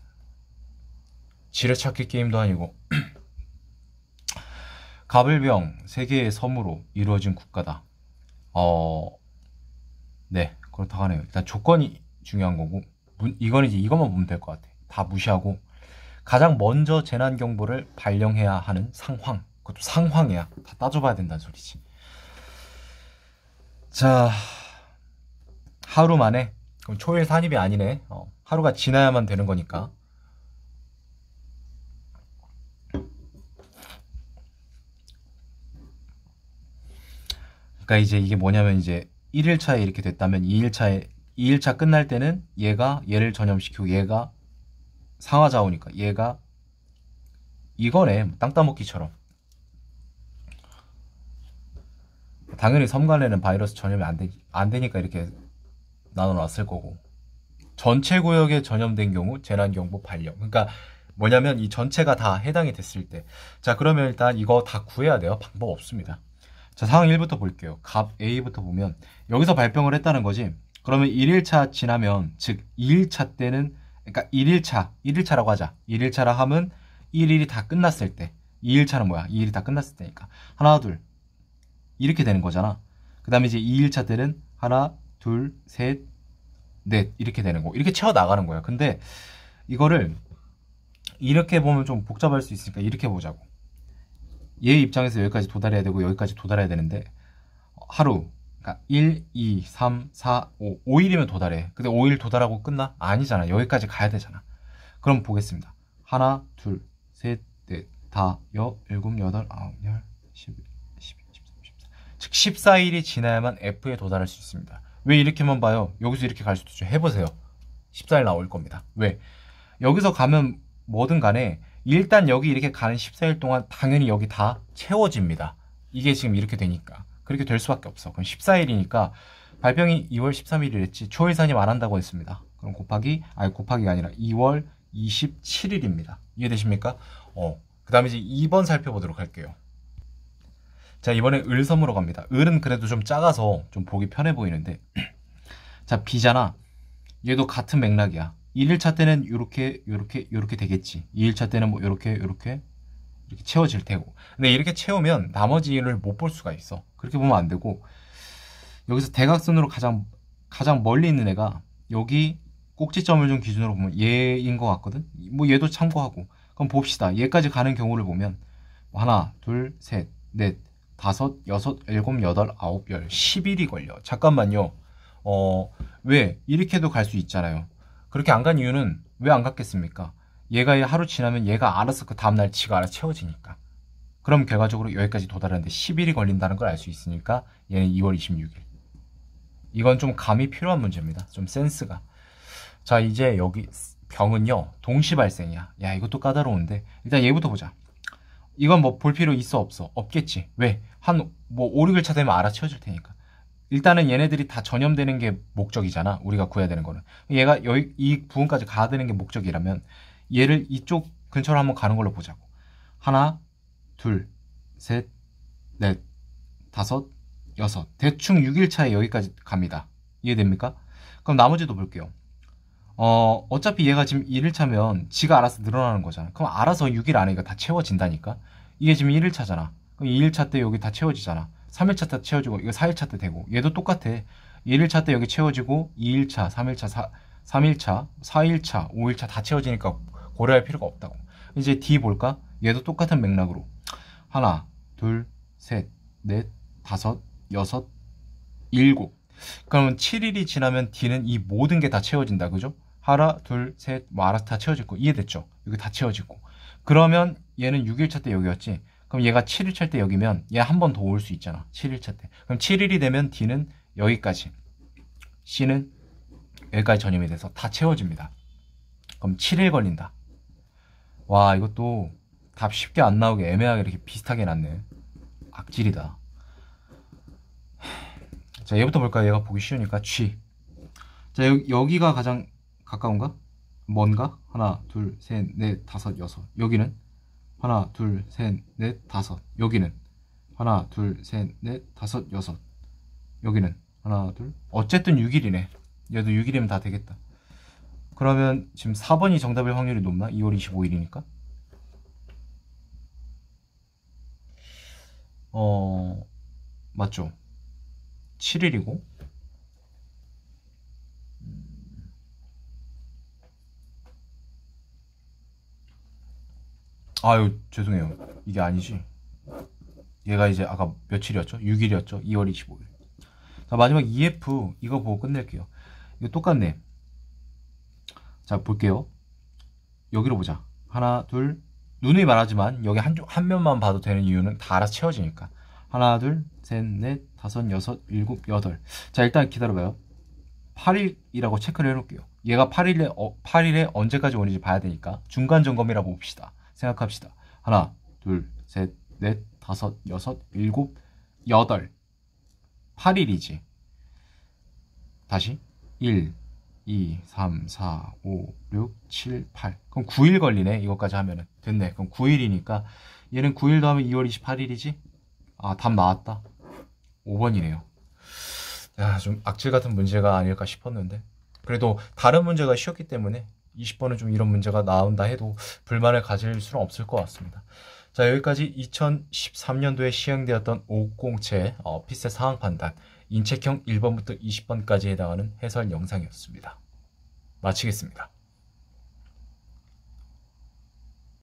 지뢰찾기 게임도 아니고 가불병 세계의 섬으로 이루어진 국가다. 어, 네 그렇다고 하네요. 일단 조건이 중요한 거고 문, 이거는 이제 이것만 보면 될 것 같아. 다 무시하고 가장 먼저 재난 경보를 발령해야 하는 상황. 그것도 상황이야. 다 따져봐야 된다는 소리지. 자, 하루 만에 그럼 초일 산입이 아니네. 어, 하루가 지나야만 되는 거니까. 그러니까 이제 이게 뭐냐면 이제 1일차에 이렇게 됐다면 2일차에 2일차 끝날 때는 얘가 얘를 전염시키고 얘가 상하좌우니까 얘가 이거네 뭐 땅 따먹기처럼 당연히 섬갈에는 바이러스 전염이 안, 되, 안 되니까 이렇게 나눠놨을 거고 전체 구역에 전염된 경우 재난경보 발령 그러니까 뭐냐면 이 전체가 다 해당이 됐을 때 자 그러면 일단 이거 다 구해야 돼요 방법 없습니다 자 상황 1부터 볼게요 갑 A부터 보면 여기서 발병을 했다는 거지 그러면 1일차 지나면 즉 2일차 때는 그러니까 1일차, 1일차라고 하자. 1일차라 함은 1일이 다 끝났을 때. 2일차는 뭐야? 2일이 다 끝났을 때니까. 하나, 둘. 이렇게 되는 거잖아. 그 다음에 이제 2일차 때는 하나, 둘, 셋, 넷. 이렇게 되는 거. 이렇게 채워나가는 거야. 근데 이거를 이렇게 보면 좀 복잡할 수 있으니까 이렇게 보자고. 얘 입장에서 여기까지 도달해야 되고 여기까지 도달해야 되는데 하루, 그러니까 1, 2, 3, 4, 5. 5일이면 도달해. 근데 5일 도달하고 끝나? 아니잖아. 여기까지 가야 되잖아. 그럼 보겠습니다. 하나, 둘, 셋, 넷, 다, 여, 일곱, 여덟, 아홉, 열, 십, 십, 십삼, 십사. 즉, 14일이 지나야만 F에 도달할 수 있습니다. 왜 이렇게만 봐요? 여기서 이렇게 갈 수도 있죠. 해보세요. 14일 나올 겁니다. 왜? 여기서 가면 뭐든 간에 일단 여기 이렇게 가는 14일 동안 당연히 여기 다 채워집니다. 이게 지금 이렇게 되니까. 그렇게 될 수밖에 없어. 그럼 14일이니까 발병이 2월 13일이랬지. 초예산이 말 한다고 했습니다. 그럼 곱하기 아니 곱하기가 아니라 2월 27일입니다. 이해되십니까? 어. 그다음에 이제 2번 살펴보도록 할게요. 자, 이번에 을섬으로 갑니다. 을은 그래도 좀 작아서 좀 보기 편해 보이는데. 자, 비잖아. 얘도 같은 맥락이야. 1일차 때는 요렇게 요렇게 요렇게 되겠지. 2일차 때는 뭐 요렇게 요렇게 이렇게 채워질 테고 근데 이렇게 채우면 나머지를 못 볼 수가 있어 그렇게 보면 안 되고 여기서 대각선으로 가장 가장 멀리 있는 애가 여기 꼭지점을 좀 기준으로 보면 얘인 것 같거든 뭐 얘도 참고하고 그럼 봅시다 얘까지 가는 경우를 보면 하나 둘셋넷 다섯 여섯 일곱 여덟 아홉 열 십일이 걸려 잠깐만요 어왜 이렇게도 갈 수 있잖아요 그렇게 안 간 이유는 왜 안 갔겠습니까 얘가 하루 지나면 얘가 알아서 그 다음날 지가 알아서 채워지니까 그럼 결과적으로 여기까지 도달하는데 10일이 걸린다는 걸 알 수 있으니까 얘는 2월 26일 이건 좀 감이 필요한 문제입니다 좀 센스가 자 이제 여기 병은요 동시 발생이야 야 이것도 까다로운데 일단 얘부터 보자 이건 뭐 볼 필요 있어 없어 없겠지 왜? 한뭐 5, 6일차 되면 알아채워줄 테니까 일단은 얘네들이 다 전염되는 게 목적이잖아 우리가 구해야 되는 거는 얘가 여기 이 부분까지 가야 되는 게 목적이라면 얘를 이쪽 근처로 한번 가는 걸로 보자고 하나 둘셋넷 다섯 여섯 대충 6일 차에 여기까지 갑니다 이해됩니까? 그럼 나머지도 볼게요 어, 어차피 얘가 지금 1일 차면 지가 알아서 늘어나는 거잖아 그럼 알아서 6일 안에 이거 다 채워진다니까 이게 지금 1일 차잖아 그럼 2일 차때 여기 다 채워지잖아 3일 차때 채워지고 이거 4일 차때 되고 얘도 똑같아 1일 차때 여기 채워지고 2일 차, 3일 차, 4, 3일 차, 4일 차, 5일 차다 채워지니까 고려할 필요가 없다고. 이제 D 볼까? 얘도 똑같은 맥락으로 하나, 둘, 셋, 넷, 다섯, 여섯, 일곱. 그러면 7일이 지나면 D는 이 모든 게 다 채워진다. 그죠? 하나, 둘, 셋, 뭐 알아서 다 채워지고 이해됐죠? 여기 다 채워지고 그러면 얘는 6일차 때 여기였지 그럼 얘가 7일차 때 여기면 얘 한 번 더 올 수 있잖아 7일차 때 그럼 7일이 되면 D는 여기까지 C는 여기까지 전염이 돼서 다 채워집니다 그럼 7일 걸린다 와 이것도 답 쉽게 안 나오게 애매하게 이렇게 비슷하게 났네 악질이다 자 얘부터 볼까요? 얘가 보기 쉬우니까 G 자 여, 기가 가장 가까운가? 뭔가 하나 둘 셋 넷 다섯 여섯 여기는? 하나 둘 셋 넷 다섯 여기는? 하나 둘 셋 넷 다섯 여섯 여기는? 하나 둘 어쨌든 6일이네 얘도 6일이면 다 되겠다 그러면 지금 4번이 정답일 확률이 높나? 2월 25일이니까. 어, 맞죠? 7일이고. 아유, 죄송해요. 이게 아니지. 얘가 이제 아까 며칠이었죠? 6일이었죠? 2월 25일. 자, 마지막 EF 이거 보고 끝낼게요. 이거 똑같네. 자 볼게요 여기로 보자 하나 둘 눈이 말하지만 여기 한쪽 한 면만 봐도 되는 이유는 다 알아서 채워지니까 하나 둘셋넷 다섯 여섯 일곱 여덟 자 일단 기다려봐요 8일이라고 체크를 해놓을게요 얘가 8일에 어, 8일에 언제까지 오는지 봐야 되니까 중간 점검이라고 봅시다 생각합시다 하나 둘셋넷 다섯 여섯 일곱 여덟 8일이지 다시 1 2, 3, 4, 5, 6, 7, 8. 그럼 9일 걸리네. 이것까지 하면은. 됐네. 그럼 9일이니까 얘는 9일 더하면 2월 28일이지? 아, 답 나왔다. 5번이네요. 야, 좀 악질 같은 문제가 아닐까 싶었는데. 그래도 다른 문제가 쉬웠기 때문에 20번은 좀 이런 문제가 나온다 해도 불만을 가질 수는 없을 것 같습니다. 자, 여기까지 2013년도에 시행되었던 5 0채 어, 피셋 상황 판단. 인책형 1번부터 20번까지 해당하는 해설 영상이었습니다. 마치겠습니다.